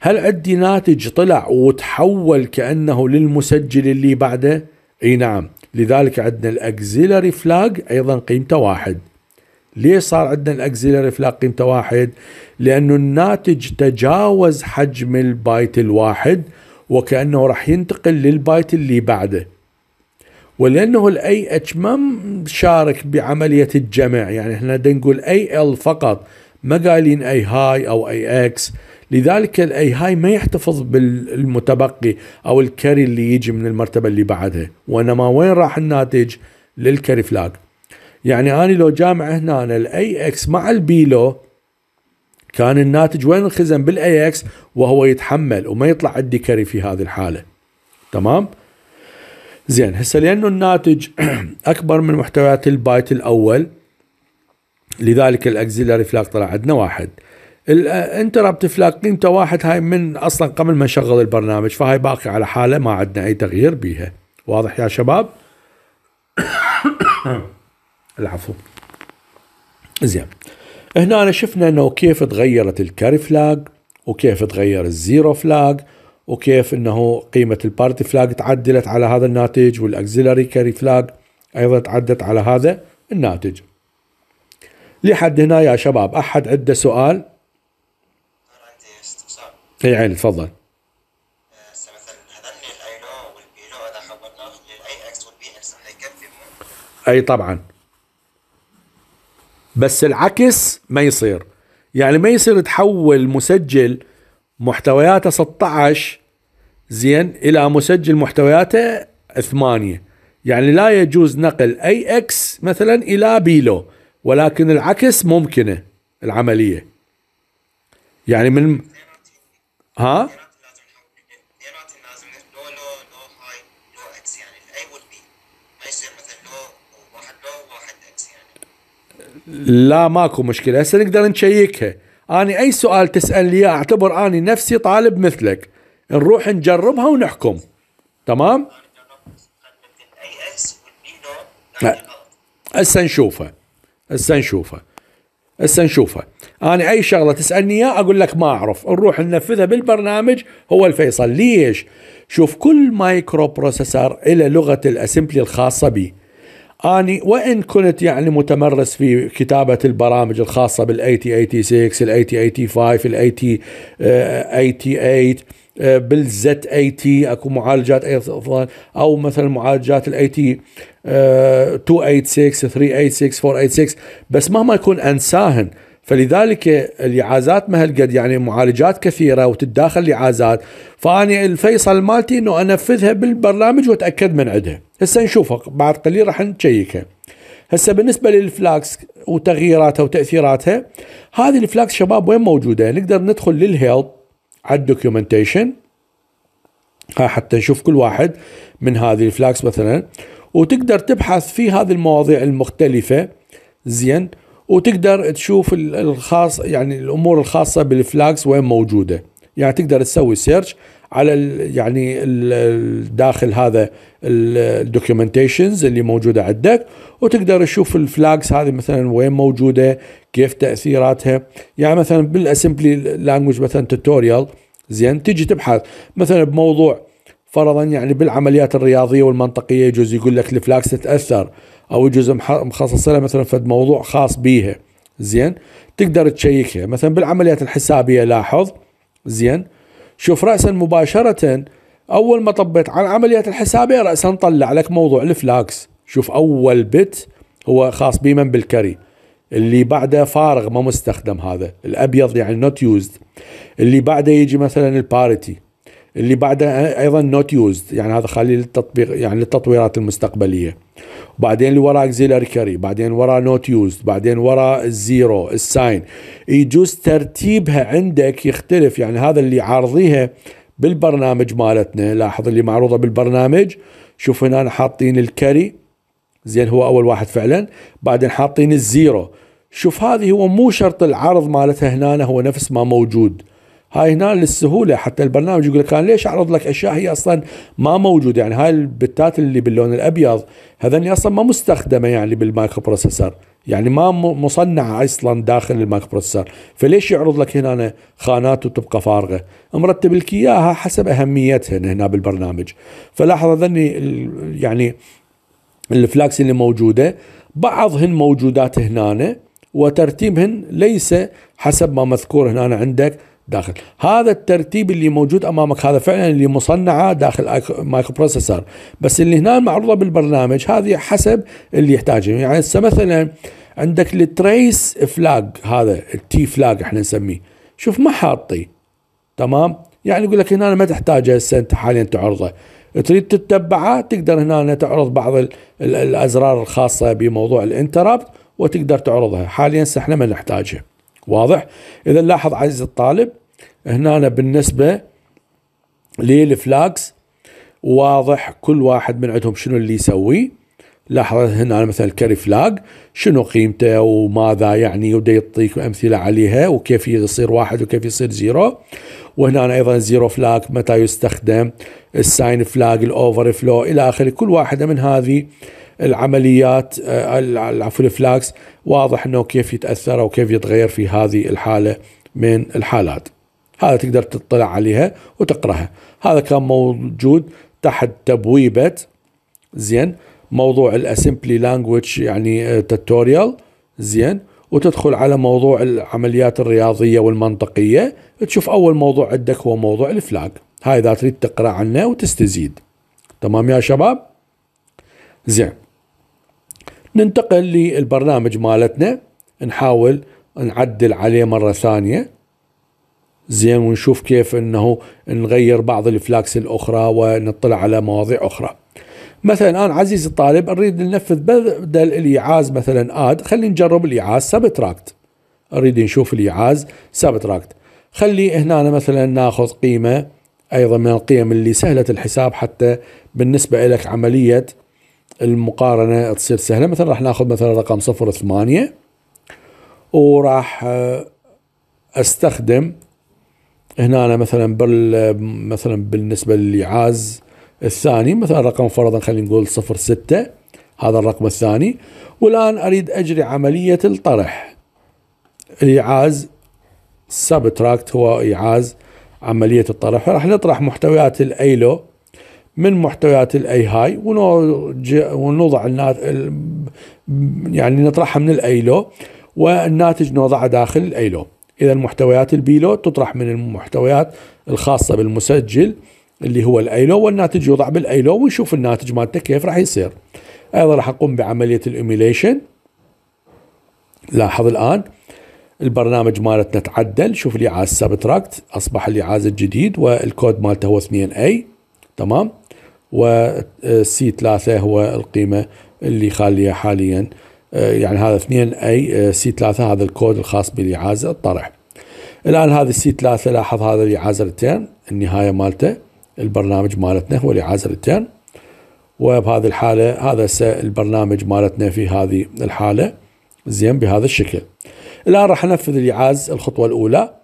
هل عندي ناتج طلع وتحول كأنه للمسجل اللي بعده اي نعم لذلك عندنا الأكزيلري فلاج أيضا قيمته واحد ليش صار عندنا الاكزيلري فلاق قيمته واحد لانه الناتج تجاوز حجم البايت الواحد وكانه راح ينتقل للبايت اللي بعده ولانه الاي اتش ما شارك بعمليه الجمع يعني احنا نقول اي ال فقط ما قايلين اي هاي او اي اكس لذلك الاي هاي ما يحتفظ بالمتبقي او الكري اللي يجي من المرتبه اللي بعدها وانما وين راح الناتج للكري فلاج يعني أنا لو جامع هنا الأي إكس مع البي لو كان الناتج وين الخزن بالأي إكس وهو يتحمل وما يطلع عندي كاري في هذه الحالة تمام؟ زين هسه لأنه الناتج [CLEARS THROAT] أكبر من محتويات البايت الأول لذلك الأكزيلاري فلاك طلع عندنا واحد الانتربت فلاك قيمته واحد هاي من اصلا قبل ما نشغل البرنامج فهاي باقي على حاله ما عندنا اي تغيير بيها واضح يا شباب [COUGHS] العفو زين هنا أنا شفنا انه كيف تغيرت الكاري فلاج وكيف تغير الزيرو فلاج وكيف انه قيمة البارتي فلاج تعدلت على هذا الناتج والاكزيلاري كاري فلاج ايضا تعدت على هذا الناتج لحد هنا يا شباب احد عنده سؤال انا عندي استفسار اي عين تفضل اي طبعا بس العكس ما يصير يعني ما يصير تحول مسجل محتوياته 16 زين الى مسجل محتوياته 8 يعني لا يجوز نقل اي اكس مثلا الى بيلو ولكن العكس ممكنه العمليه يعني من ها لا ماكو مشكله هسه نقدر نشيكها اني اي سؤال تسالني اياه اعتبر اني نفسي طالب مثلك نروح نجربها ونحكم تمام هسه نشوفها هسه نشوفها هسه نشوفها انا اي شغله تسالني اياها اقول لك ما اعرف نروح ننفذها بالبرنامج هو الفيصل ليش شوف كل مايكرو بروسيسور له لغه الاسمبلي الخاصه به اني وان كنت يعني متمرس في كتابه البرامج الخاصه بالاي تي 86 الاي تي 85 الاي تي 88 بالزت اي تي اكو معالجات او مثلا معالجات الاي تي 286 386 486 بس مهما يكون انساهن فلذلك الإعازات ما هالقد يعني معالجات كثيرة وتتداخل الإعازات فأني الفيصل مالتي أنه أنفذها بالبرنامج وأتأكد من عدها هسه نشوفها بعد قليل راح نشيكها هسه بالنسبة للفلاكس وتغييراتها وتأثيراتها هذه الفلاكس شباب وين موجودة نقدر ندخل للهيلب على الدوكيومنتيشن حتى نشوف كل واحد من هذه الفلاكس مثلا وتقدر تبحث في هذه المواضيع المختلفة زين وتقدر تشوف الخاص يعني الامور الخاصه بالفلاكس وين موجوده يعني تقدر تسوي سيرش على يعني ال داخل هذا الدوكيومنتيشنز اللي موجوده عندك وتقدر تشوف الفلاجز هذه مثلا وين موجوده كيف تاثيراتها يعني مثلا بالاسمبلي لانجوج مثلا توتوريال زين تجي تبحث مثلا بموضوع فرضا يعني بالعمليات الرياضيه والمنطقيه يجوز يقول لك الفلاكس تتاثر او يجوز مخصص لها مثلا فد موضوع خاص بيها زين تقدر تشيكها مثلا بالعمليات الحسابيه لاحظ زين شوف رأسا مباشرة أول ما طبيت على عملية الحسابية رأسا طلع لك موضوع الفلاكس شوف أول بت هو خاص بيمن بالكري اللي بعده فارغ ما مستخدم هذا الأبيض يعني نوت يوزد اللي بعده يجي مثلا الباريتي اللي بعده ايضا نوت يوزد يعني هذا خالي للتطبيق يعني للتطويرات المستقبليه بعدين اللي وراه اكزيلر كاري بعدين وراه نوت يوزد بعدين وراه الزيرو الساين يجوز ترتيبها عندك يختلف يعني هذا اللي عارضيها بالبرنامج مالتنا لاحظ اللي معروضه بالبرنامج شوف هنا حاطين الكاري زين هو اول واحد فعلا بعدين حاطين الزيرو شوف هذه هو مو شرط العرض مالتها هنا هو نفس ما موجود هاي هنا للسهوله حتى البرنامج يقول لك انا ليش اعرض لك اشياء هي اصلا ما موجوده يعني هاي البتات اللي باللون الابيض هذني اصلا ما مستخدمه يعني بالمايكرو بروسيسور يعني ما مصنعه اصلا داخل المايكرو بروسيسور فليش يعرض لك هنا أنا خانات وتبقى فارغه مرتب لك اياها حسب اهميتها هنا بالبرنامج فلاحظ هذني يعني الفلاكس اللي موجوده بعضهن موجودات هنا وترتيبهن ليس حسب ما مذكور هنا عندك داخل هذا الترتيب اللي موجود امامك هذا فعلا اللي مصنعه داخل مايكرو بروسيسور بس اللي هنا معروضه بالبرنامج هذه حسب اللي يحتاجه يعني هسه مثلا عندك التريس فلاج هذا التي فلاج احنا نسميه شوف ما حاطي تمام يعني يقول لك هنا ما تحتاجه هسه انت حاليا تعرضه تريد تتبعه تقدر هنا تعرض بعض الازرار الخاصه بموضوع الانتربت وتقدر تعرضها حاليا احنا ما نحتاجها واضح اذا لاحظ عزيزي الطالب هنا بالنسبة للفلاكس واضح كل واحد من عندهم شنو اللي يسوي لاحظ هنا مثلا الكاري فلاج شنو قيمته وماذا يعني ودا يعطيك امثله عليها وكيف يصير واحد وكيف يصير زيرو وهنا ايضا زيرو فلاج متى يستخدم الساين فلاج الاوفر فلو الى اخره كل واحده من هذه العمليات آه، عفوا الفلاكس واضح انه كيف يتاثر او كيف يتغير في هذه الحاله من الحالات هذا تقدر تطلع عليها وتقراها هذا كان موجود تحت تبويبة زين موضوع الاسمبلي لانجوج يعني توتوريال آه، زين وتدخل على موضوع العمليات الرياضية والمنطقية تشوف أول موضوع عندك هو موضوع الفلاج هاي إذا تريد تقرأ عنه وتستزيد تمام يا شباب زين ننتقل للبرنامج مالتنا نحاول نعدل عليه مرة ثانية زين ونشوف كيف انه نغير بعض الفلاكس الاخرى ونطلع على مواضيع اخرى مثلا انا عزيزي الطالب اريد ننفذ بدل الايعاز مثلا اد خلينا نجرب الايعاز سبتراكت اريد نشوف الايعاز سبتراكت خلي هنا مثلا ناخذ قيمه ايضا من القيم اللي سهله الحساب حتى بالنسبه لك عمليه المقارنه تصير سهله مثلا راح ناخذ مثلا رقم 08 وراح آه، استخدم هنا أنا مثلا بال مثلا بالنسبة للعاز الثاني مثلا رقم فرضا خلينا نقول صفر ستة هذا الرقم الثاني والآن أريد أجري عملية الطرح الإعاز سبتراكت هو إعاز عملية الطرح راح نطرح محتويات الأي لو من محتويات الاي هاي ونوضع يعني نطرحها من الايلو والناتج نوضعه داخل الايلو إذا محتويات البيلو تطرح من المحتويات الخاصة بالمسجل اللي هو الايلو والناتج يوضع بالايلو ونشوف الناتج مالته كيف راح يصير ايضا راح اقوم بعمليه الايميليشن لاحظ الان البرنامج مالتنا تعدل شوف لي عاز سبتراكت اصبح اللي عاز الجديد والكود مالته هو 2 اي تمام والسي 3 هو القيمه اللي خاليه حاليا آه، يعني هذا 2 اي سي 3 هذا الكود الخاص بالاعازه الطرح الان هذا السي 3 لاحظ هذا الاعازه ريتيرن النهايه مالته البرنامج مالتنا هو الاعازه ريتيرن وبهذه الحاله هذا البرنامج مالتنا في هذه الحاله زين بهذا الشكل الان راح انفذ الاعاز الخطوه الاولى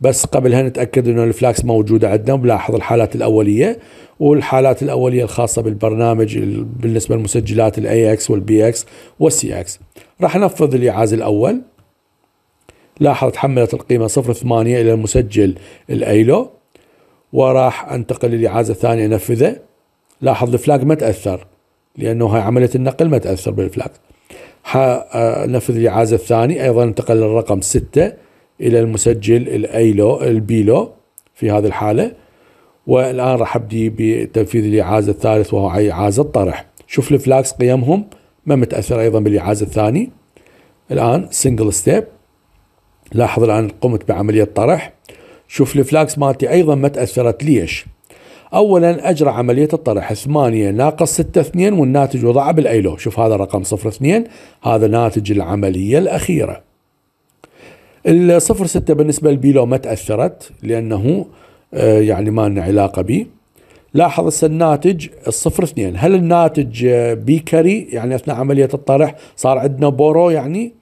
بس قبلها نتاكد انه الفلاكس موجوده عندنا وبلاحظ الحالات الاوليه والحالات الاوليه الخاصه بالبرنامج بالنسبه لمسجلات الاي اكس والبي اكس والسي اكس راح انفذ الايعاز الاول لاحظ تحملت القيمه 0.8 الى المسجل الايلو وراح انتقل للايعاز الثاني انفذه لاحظ الفلاج ما تاثر لانه هاي عمليه النقل ما تاثر بالفلاج حنفذ آه، الايعاز الثاني ايضا انتقل للرقم 6 الى المسجل الايلو البيلو في هذه الحاله والان راح ابدي بتنفيذ الاعاز الثالث وهو اعاز الطرح شوف الفلاكس قيمهم ما متاثر ايضا بالاعاز الثاني الان سنجل ستيب لاحظ الان قمت بعمليه طرح شوف الفلاكس مالتي ايضا ما تاثرت ليش اولا اجرى عمليه الطرح 8 ناقص 6 2 والناتج وضعه بالايلو شوف هذا رقم 0 2 هذا ناتج العمليه الاخيره الصفر ستة بالنسبة للبيلو ما تأثرت لأنه آه، يعني ما لنا علاقة به لاحظ هسه الناتج الصفر اثنين هل الناتج آه، بكري يعني أثناء عملية الطرح صار عندنا بورو يعني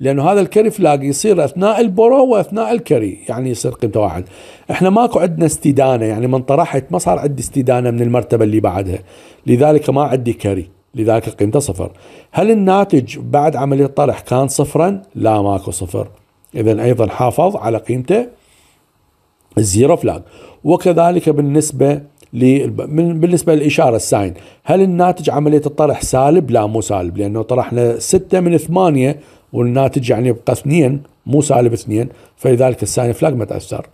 لأنه هذا الكري فلاج يصير أثناء البورو وأثناء الكري يعني يصير قيمته واحد احنا ماكو عندنا استدانة يعني من طرحت ما صار عندي استدانة من المرتبة اللي بعدها لذلك ما عندي كري لذلك قيمته صفر هل الناتج بعد عملية الطرح كان صفرا؟ لا ماكو صفر إذا أيضا حافظ على قيمته الزيرو فلاج وكذلك بالنسبة بالنسبة للإشارة الساين هل الناتج عملية الطرح سالب؟ لا مو سالب لأنه طرحنا ستة من ثمانية والناتج يعني يبقى اثنين مو سالب اثنين فلذلك الساين فلاج ما تأثر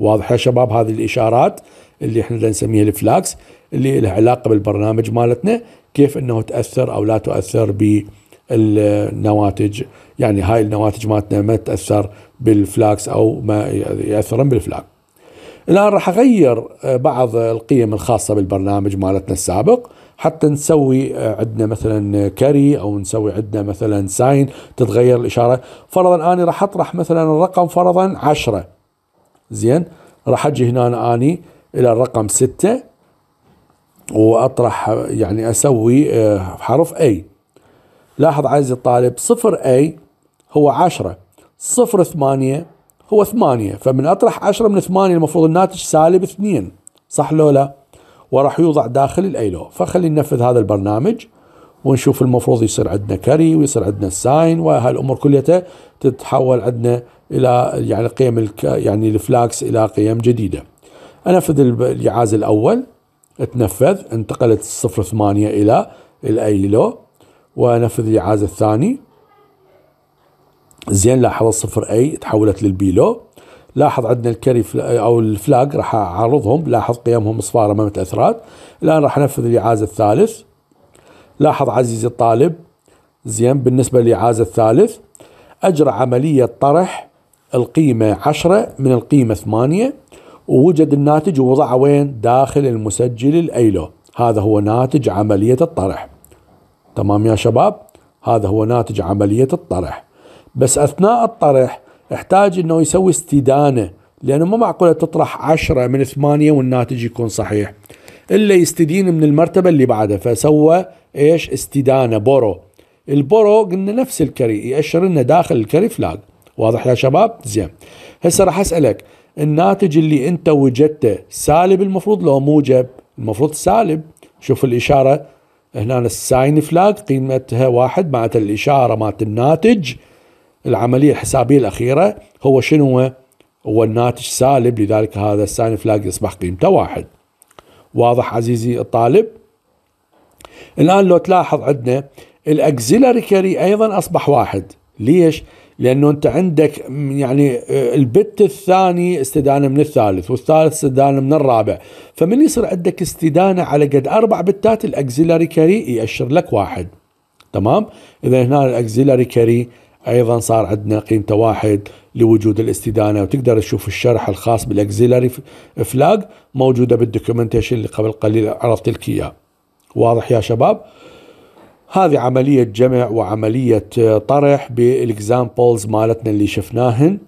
واضح يا شباب هذه الإشارات اللي احنا نسميها الفلاكس اللي لها علاقة بالبرنامج مالتنا كيف انه تأثر او لا تؤثر بالبرنامج النواتج يعني هاي النواتج مالتنا ما تاثر بالفلاكس او ما ياثرن بالفلاك الان راح اغير آه، بعض القيم الخاصه بالبرنامج مالتنا السابق حتى نسوي آه، عندنا مثلا كاري او نسوي عندنا مثلا ساين تتغير الاشاره فرضا اني راح اطرح مثلا الرقم فرضا 10 زين راح اجي هنا اني الى الرقم 6 واطرح يعني اسوي آه، حرف اي لاحظ عزيزي الطالب صفر أي هو عشرة صفر ثمانية هو ثمانية فمن أطرح عشرة من ثمانية المفروض الناتج سالب اثنين صح لو لا وراح يوضع داخل الأيلو فخلي ننفذ هذا البرنامج ونشوف المفروض يصير عندنا كري ويصير عندنا الساين وهالامور كلها تتحول عندنا الى يعني قيم الك يعني الفلاكس الى قيم جديده. انفذ الجهاز الاول تنفذ انتقلت 0.8 الى الايلو ونفذ الإعاز الثاني زين لاحظ الصفر اي تحولت للبيلو لاحظ عندنا الكري او الفلاج راح اعرضهم لاحظ قيمهم اصفار امام التاثرات الان راح انفذ الاعاز الثالث لاحظ عزيزي الطالب زين بالنسبه للاعاز الثالث اجرى عمليه طرح القيمه 10 من القيمه 8 ووجد الناتج ووضعه وين داخل المسجل الايلو هذا هو ناتج عمليه الطرح تمام يا شباب هذا هو ناتج عملية الطرح بس أثناء الطرح احتاج أنه يسوي استدانة لأنه ما معقولة تطرح عشرة من ثمانية والناتج يكون صحيح إلا يستدين من المرتبة اللي بعدها فسوى إيش استدانة بورو البورو قلنا نفس الكري يأشر لنا داخل الكري فلاج واضح يا شباب زين هسه راح أسألك الناتج اللي انت وجدته سالب المفروض لو موجب المفروض سالب شوف الإشارة هنا الساين فلاج قيمتها واحد معناتها الإشارة مالت الناتج العملية الحسابية الأخيرة هو شنو هو الناتج سالب لذلك هذا الساين فلاج يصبح قيمته واحد واضح عزيزي الطالب الآن لو تلاحظ عندنا الأكزيلاري كاري أيضا أصبح واحد ليش؟ لانه انت عندك يعني آه، البت الثاني استدانه من الثالث والثالث استدانه من الرابع فمن يصير عندك استدانه على قد اربع بتات الاكزيلاري كاري ياشر لك واحد تمام اذا هنا الاكزيلاري كاري ايضا صار عندنا قيمته واحد لوجود الاستدانه وتقدر تشوف الشرح الخاص بالاكزيلاري فلاج موجوده بالدوكيومنتيشن اللي قبل قليل عرضت لك اياه واضح يا شباب هذه عملية جمع وعملية آه، طرح بالاكزامبلز مالتنا اللي شفناهن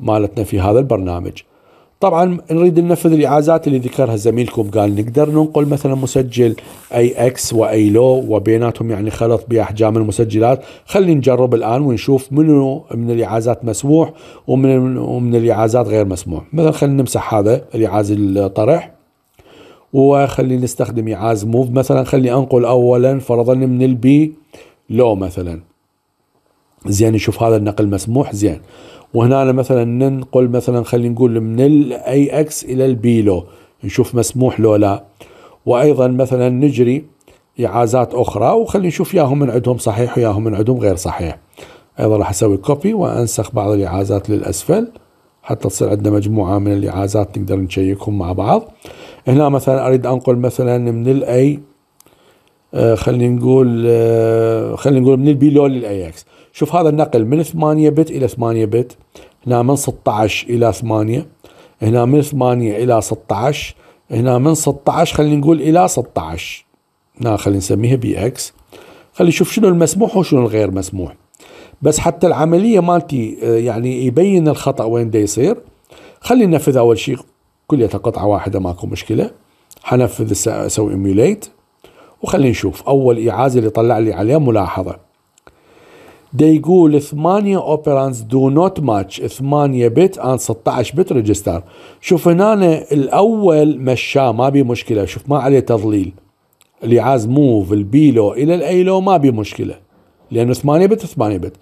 مالتنا في هذا البرنامج طبعا نريد ننفذ الاعازات اللي ذكرها زميلكم قال نقدر ننقل مثلا مسجل اي اكس واي لو وبيناتهم يعني خلط باحجام المسجلات خلينا نجرب الان ونشوف منو من الاعازات مسموح ومن ومن الاعازات غير مسموح مثلا خلينا نمسح هذا الاعاز الطرح وخليني نستخدم ايعاز موف مثلا خلي انقل اولا فرضا من البي لو مثلا زين نشوف هذا النقل مسموح زين وهنا مثلا ننقل مثلا خلينا نقول من الاي اكس الى البي لو نشوف مسموح لو لا وايضا مثلا نجري اعازات اخرى وخلي نشوف ياهم من عندهم صحيح وياهم من عندهم غير صحيح ايضا راح اسوي كوبي وانسخ بعض الاعازات للاسفل حتى تصير عندنا مجموعه من الاعازات نقدر نشيكهم مع بعض هنا مثلا اريد انقل مثلا من الاي آه، خلينا نقول آه، خلينا نقول من البي لو للاي اكس شوف هذا النقل من 8 بت الى 8 بت هنا من 16 الى 8 هنا من 8 الى 16 هنا من 16 خلينا نقول الى 16 هنا خلينا نسميها بي اكس خلينا نشوف شنو المسموح وشنو الغير مسموح بس حتى العمليه مالتي آه، يعني يبين الخطا وين دا يصير خلينا ننفذ اول شيء كليتها قطعة واحدة ماكو مشكلة حنفذ اسوي ايميوليت وخلينا نشوف اول اعازه اللي طلع لي عليها ملاحظه دا يقول ثمانية اوبرانز دو نوت ماتش ثمانية بت ان 16 بت ريجستر شوف هنا الاول مشاه ما بي مشكله شوف ما عليه تضليل عاز موف البيلو الى الايلو ما بي مشكله لانه 8 بت 8 بت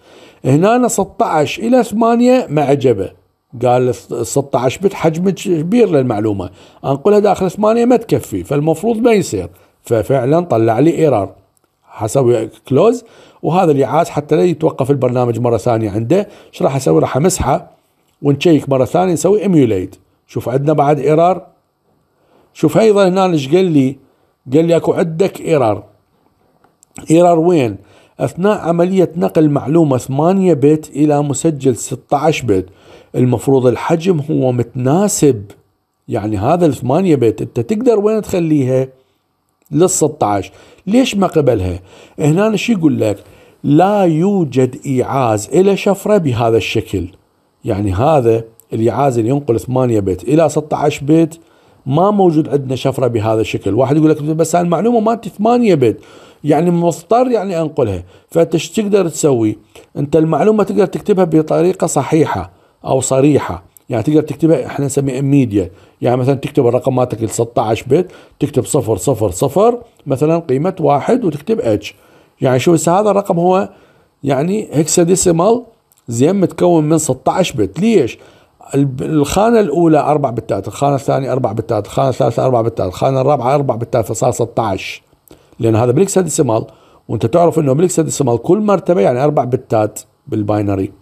هنا 16 الى 8 معجبه قال 16 بت حجم كبير للمعلومه انقلها داخل 8 ما تكفي فالمفروض ما يصير ففعلا طلع لي ايرور حسوي كلوز وهذا اللي عاد حتى لا يتوقف البرنامج مره ثانيه عنده ايش راح اسوي راح امسحه ونشيك مره ثانيه نسوي ايميوليت شوف عندنا بعد ايرور شوف ايضا هنا ايش قال لي قال لي اكو عندك ايرور ايرور وين اثناء عمليه نقل معلومه 8 بت الى مسجل 16 بت المفروض الحجم هو متناسب يعني هذا الثمانية بيت انت تقدر وين تخليها لل 16 ليش ما قبلها هنا شو يقول لك لا يوجد إيعاز إلى شفرة بهذا الشكل يعني هذا الإيعاز اللي ينقل 8 بيت إلى 16 بيت ما موجود عندنا شفرة بهذا الشكل واحد يقول لك بس المعلومة مالتي 8 بيت يعني مضطر يعني أنقلها فتش تقدر تسوي أنت المعلومة تقدر تكتبها بطريقة صحيحة او صريحه يعني تقدر تكتبها احنا نسميها ميديا يعني مثلا تكتب الرقم مالتك 16 بت تكتب صفر صفر صفر مثلا قيمة واحد وتكتب اتش يعني شو هذا الرقم هو يعني ديسيمال زين متكون من 16 بت ليش؟ الخانة الأولى أربع بتات الخانة الثانية أربع بتات الخانة الثالثة أربع بتات الخانة الرابعة أربع بتات فصار 16 لأن هذا ديسيمال وأنت تعرف أنه ديسيمال كل مرتبة يعني أربع بتات بالباينري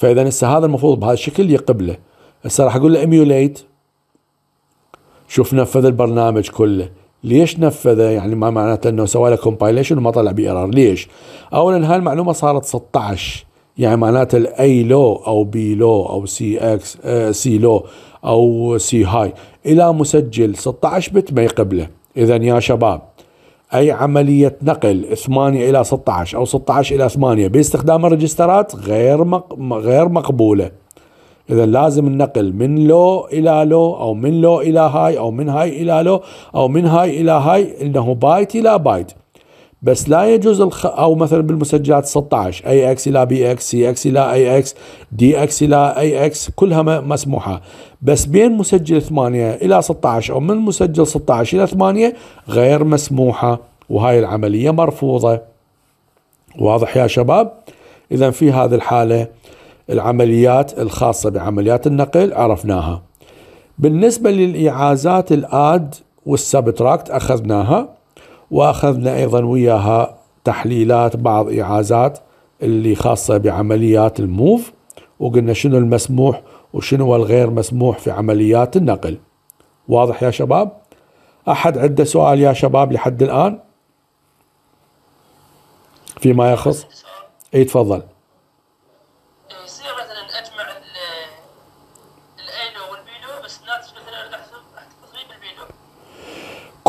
فاذا هسه هذا المفروض بهذا الشكل يقبله هسه راح اقول له ايميوليت شوف نفذ البرنامج كله ليش نفذه يعني ما معناته انه سوى له كومبايليشن وما طلع بي ايرور ليش اولا هاي المعلومه صارت 16 يعني معناته الاي لو او بي لو او سي اكس سي لو او سي هاي الى مسجل 16 بت ما يقبله اذا يا شباب أي عملية نقل 8 إلى 16 أو 16 إلى 8 باستخدام الريجسترات غير مق... غير مقبولة إذا لازم النقل من لو إلى لو أو من لو إلى هاي أو من هاي إلى لو أو من هاي إلى هاي إنه بايت إلى بايت بس لا يجوز الخ... او مثلا بالمسجلات 16 اي اكس الى بي اكس سي اكس الى اي اكس دي اكس الى اي اكس كلها مسموحه بس بين مسجل 8 الى 16 او من مسجل 16 الى 8 غير مسموحه وهاي العمليه مرفوضه واضح يا شباب اذا في هذه الحاله العمليات الخاصه بعمليات النقل عرفناها بالنسبه للاعازات الاد والسبتراكت اخذناها واخذنا ايضا وياها تحليلات بعض اعازات اللي خاصه بعمليات الموف وقلنا شنو المسموح وشنو الغير مسموح في عمليات النقل واضح يا شباب احد عنده سؤال يا شباب لحد الان فيما يخص اي تفضل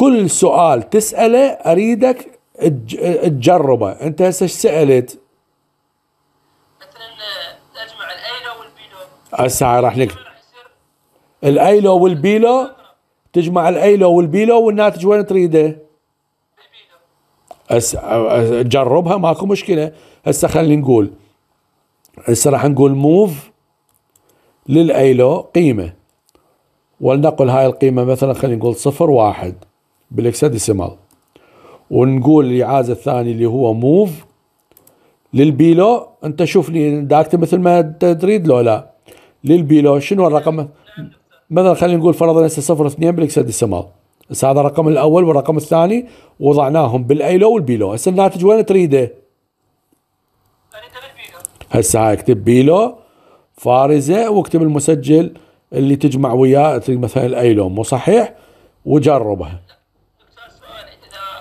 كل سؤال تسأله أريدك تجربه أنت هسه ايش سألت مثلا تجمع آه، الأيلو والبيلو هسه راح نك الأيلو والبيلو تجمع الأيلو والبيلو والناتج وين تريده أس... أس... جربها ماكو مشكلة هسه خلينا نقول هسه راح نقول موف للأيلو قيمة ولنقل هاي القيمة مثلا خلينا نقول صفر واحد بالاكساديسيمال ونقول الايعاز الثاني اللي هو موف للبيلو أنت شوف لي داكت مثل ما تريد لو لا للبيلو شنو الرقم مثلا خلينا نقول فرضا هسه صفر اثنين بالاكساديسيمال هسه هذا الرقم الأول والرقم الثاني وضعناهم بالأيلو والبيلو هسه الناتج وين تريده؟ هسه اكتب بيلو فارزة واكتب المسجل اللي تجمع وياه مثلا الأيلو مو صحيح وجربها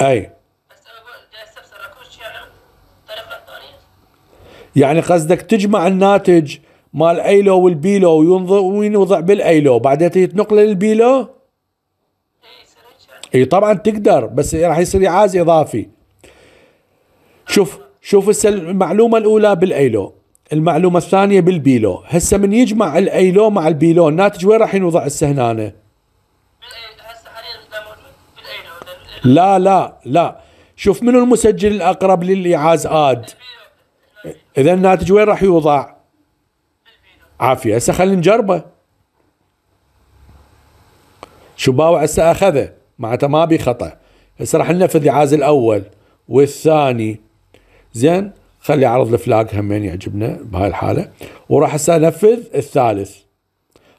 اي يعني قصدك تجمع الناتج مال ايلو والبيلو وينوضع بالايلو بعدين تنقله للبيلو اي طبعا تقدر بس راح يصير عاز اضافي شوف شوف هسه المعلومه الاولى بالايلو المعلومه الثانيه بالبيلو هسه من يجمع الايلو مع البيلو الناتج وين راح ينوضع هسه هنا لا لا لا شوف منو المسجل الاقرب للايعاز اد اذا الناتج وين راح يوضع عافيه هسه خلينا نجربه باوع هسه اخذه معناته ما بي خطا هسه راح ننفذ الايعاز الاول والثاني زين خلي اعرض الفلاج همين يعجبنا بهاي الحاله وراح هسه انفذ الثالث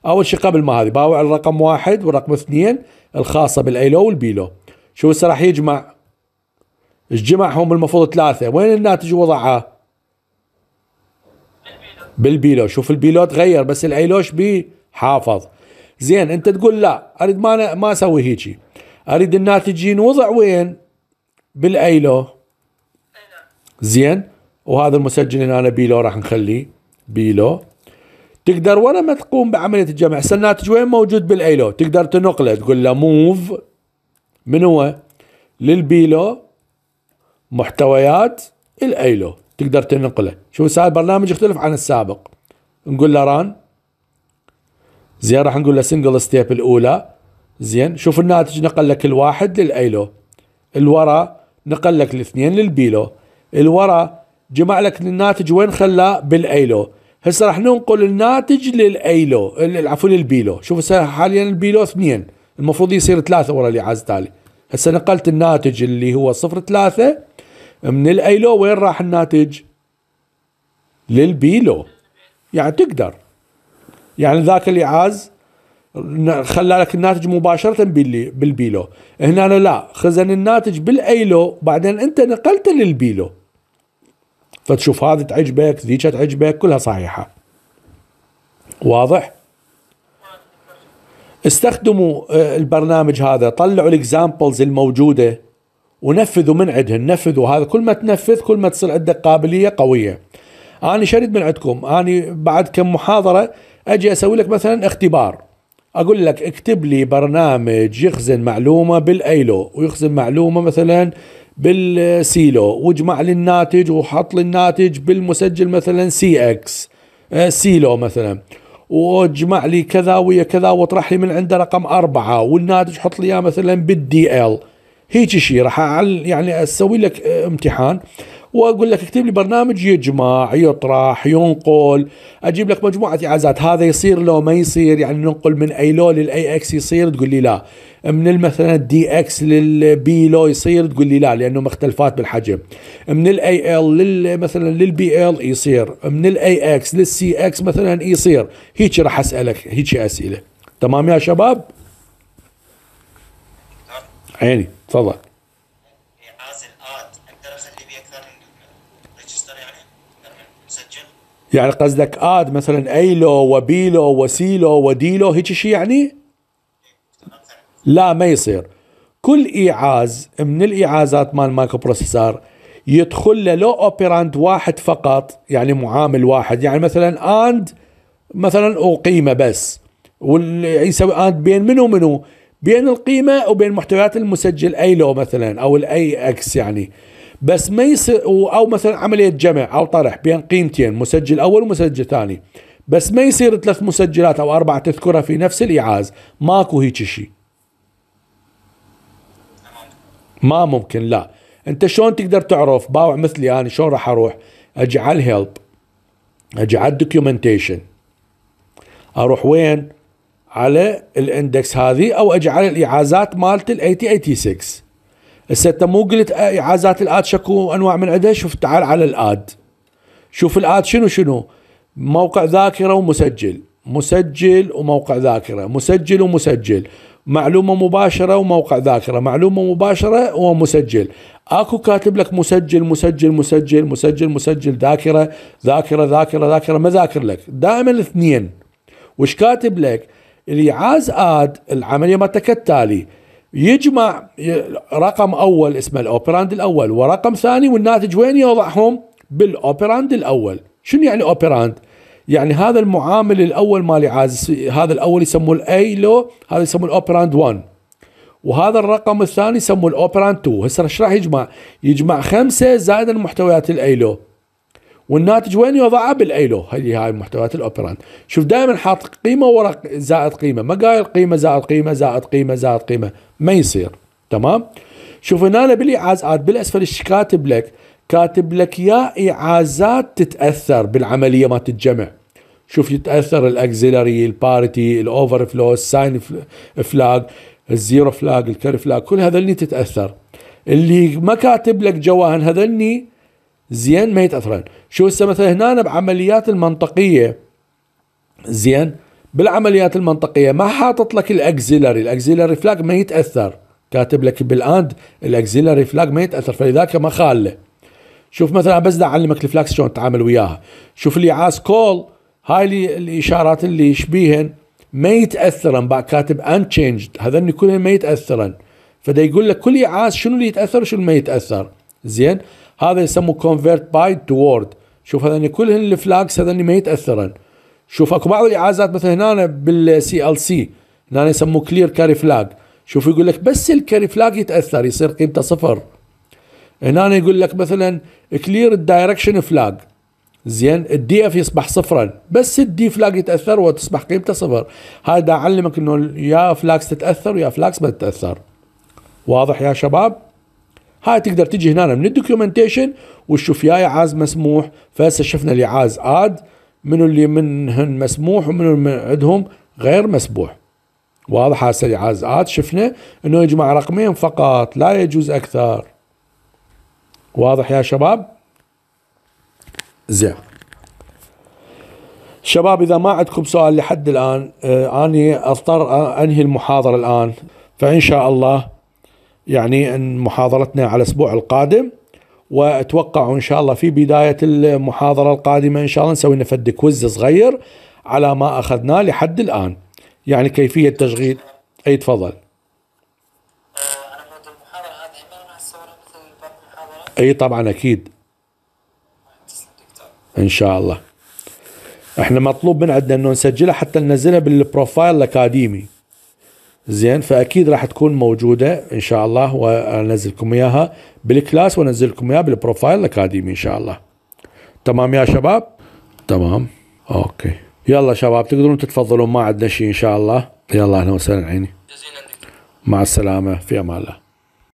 اول شيء قبل ما هذه باوع الرقم واحد والرقم اثنين الخاصه بالايلو والبيلو شو هسه راح يجمع جمعهم المفروض ثلاثة وين الناتج وضعها بالبيلو شوف البيلو تغير بس العيلوش بي حافظ زين انت تقول لا اريد ما ما اسوي هيجي اريد الناتج ينوضع وين بالايلو زين وهذا المسجل هنا انا بيلو راح نخليه بيلو تقدر ولا ما تقوم بعمليه الجمع هسه الناتج وين موجود بالايلو تقدر تنقله تقول له موف من هو للبيلو محتويات الايلو تقدر تنقله شوف هذا البرنامج يختلف عن السابق نقول له ران زين راح نقول له سنجل ستيب الاولى زين شوف الناتج نقل لك الواحد للايلو الورا نقل لك الاثنين للبيلو الورا جمع لك الناتج وين خلاه بالايلو هسه راح ننقل الناتج للايلو عفوا للبيلو شوف هسه حاليا البيلو اثنين المفروض يصير ثلاثة ورا عاز تالي هسا نقلت الناتج اللي هو صفر ثلاثة من الأيلو وين راح الناتج للبيلو يعني تقدر يعني ذاك عاز خلى لك الناتج مباشرة بالبيلو هنا لا خزن الناتج بالأيلو بعدين أنت نقلته للبيلو فتشوف هذه تعجبك ذيك تعجبك كلها صحيحة واضح استخدموا آه، البرنامج هذا طلعوا الاكزامبلز الموجوده ونفذوا من عندهم نفذوا هذا كل ما تنفذ كل ما تصير عندك قابليه قويه انا شريت من عندكم انا بعد كم محاضره اجي اسوي لك مثلا اختبار اقول لك اكتب لي برنامج يخزن معلومه بالايلو ويخزن معلومه مثلا بالسيلو واجمع لي الناتج وحط لي الناتج بالمسجل مثلا سي اكس آه، سيلو مثلا واجمع لي كذا ويا كذا واطرح لي من عنده رقم أربعة والناتج حط لي اياه مثلا بالدي ال هيك شيء راح يعني اسوي لك آه، امتحان واقول لك اكتب لي برنامج يجمع يطرح ينقل اجيب لك مجموعه اعازات هذا يصير لو ما يصير يعني ننقل من اي لو للاي اكس يصير تقول لي لا من مثلا الدي اكس للبي لو يصير تقول لي لا لانه مختلفات بالحجم من الاي ال مثلا للبي ال يصير من الاي اكس للسي اكس مثلا يصير هيك راح اسالك هيك اسئله تمام يا شباب عيني تفضل يعني قصدك آد مثلا أيلو وبيلو وسيلو وديلو هيك شيء يعني لا ما يصير كل إيعاز من الإيعازات مال مايكرو بروسيسور يدخل له لو اوبيراند واحد فقط يعني معامل واحد يعني مثلا اند مثلا وقيمه بس يسوي اند بين منو منو بين القيمه وبين محتويات المسجل اي لو مثلا او الاي اكس يعني بس ما يصير او مثلا عمليه جمع او طرح بين قيمتين مسجل اول ومسجل ثاني بس ما يصير ثلاث مسجلات او اربعه تذكرها في نفس الايعاز ماكو هيك شيء ما ممكن لا انت شلون تقدر تعرف باوع مثلي انا شلون راح اروح اجي على الهيلب اجي على الدوكيومنتيشن اروح وين على الاندكس هذه او اجي على الايعازات مالت ال 8086 هسه انت مو قلت آه، عازات الاد شكو انواع من عندها شوف تعال على الاد شوف الاد شنو شنو موقع ذاكره ومسجل مسجل وموقع ذاكره مسجل ومسجل معلومه مباشره وموقع ذاكره معلومه مباشره ومسجل اكو كاتب لك مسجل مسجل مسجل مسجل مسجل ذاكره ذاكره ذاكره ذاكره ما ذاكر لك دائما الاثنين وش كاتب لك الايعاز اد العمليه ما تكالتالي يجمع رقم اول اسمه الاوبراند الاول ورقم ثاني والناتج وين يوضعهم بالاوبراند الاول شنو يعني اوبراند يعني هذا المعامل الاول مالي عاز هذا الاول يسموه الاي لو هذا يسموه الاوبراند 1 وهذا الرقم الثاني يسموه الاوبراند 2 هسه ايش راح يجمع يجمع خمسة زائد المحتويات لو والناتج وين يوضعها بالايلو هي هاي محتويات الاوبراند شوف دائما حاط قيمه ورا زائد قيمه ما قايل قيمه زائد قيمه زائد قيمه زائد قيمه ما يصير تمام شوف هنا بالايعاز عاد بالاسفل ايش كاتب لك كاتب لك يا ايعازات تتاثر بالعمليه مالت الجمع شوف يتاثر الاكزيلري البارتي الاوفر فلو الساين فلاج الزيرو فلاج الكير فلاج كل هذا اللي تتاثر اللي ما كاتب لك جواهن هذني زين ما يتاثرن شو هسه مثلا هنا بعمليات المنطقيه زين بالعمليات المنطقيه ما حاطط لك الاكزيلري الاكزيلري فلاج ما يتاثر كاتب لك بالاند الاكزيلري فلاج ما يتاثر فلذلك ما خاله شوف مثلا بس اعلمك الفلاكس شلون تتعامل وياها شوف اللي عاس كول هاي اللي الاشارات اللي يشبيهن ما يتاثرن بقى كاتب ان تشينجد هذني كلهم ما يتاثرن فدا يقول لك كل يعاس شنو اللي يتاثر وشنو ما يتاثر زين هذا يسموه كونفيرت باي تو وورد شوف هذني كل الفلاكس هذني ما يتاثرن شوف اكو بعض الاعازات مثلا هنا بالسي ال سي هنا يسموه كلير كاري فلاج شوف يقول لك بس الكاري فلاج يتاثر يصير قيمته صفر هنا يقول لك مثلا كلير الدايركشن فلاج زين الدي اف يصبح صفرا بس الدي فلاج يتاثر وتصبح قيمته صفر هذا اعلمك انه يا فلاكس تتاثر ويا فلاكس ما تتاثر واضح يا شباب هاي تقدر تجي هنا من الدوكيومنتيشن وتشوف يا عاز مسموح فهسه شفنا اللي عاز اد منو اللي منهن مسموح ومنو اللي من عندهم غير مسموح واضح هسه اللي عاز اد شفنا انه يجمع رقمين فقط لا يجوز اكثر واضح يا شباب زين شباب اذا ما عندكم سؤال لحد الان آه اني اضطر انهي المحاضره الان فان شاء الله يعني أن محاضرتنا على الأسبوع القادم وأتوقع إن شاء الله في بداية المحاضرة القادمة إن شاء الله نسوي لنا فد كويز صغير على ما أخذناه لحد الآن يعني كيفية تشغيل أي تفضل اي طبعا اكيد ان شاء الله احنا مطلوب من عندنا انه نسجلها حتى ننزلها بالبروفايل الاكاديمي زين فاكيد راح تكون موجوده ان شاء الله وانزل لكم اياها بالكلاس وانزل لكم اياها بالبروفايل الاكاديمي ان شاء الله تمام يا شباب تمام اوكي يلا شباب تقدرون تتفضلون ما عندنا شيء ان شاء الله يلا اهلا وسهلا عيني مع السلامه في امان الله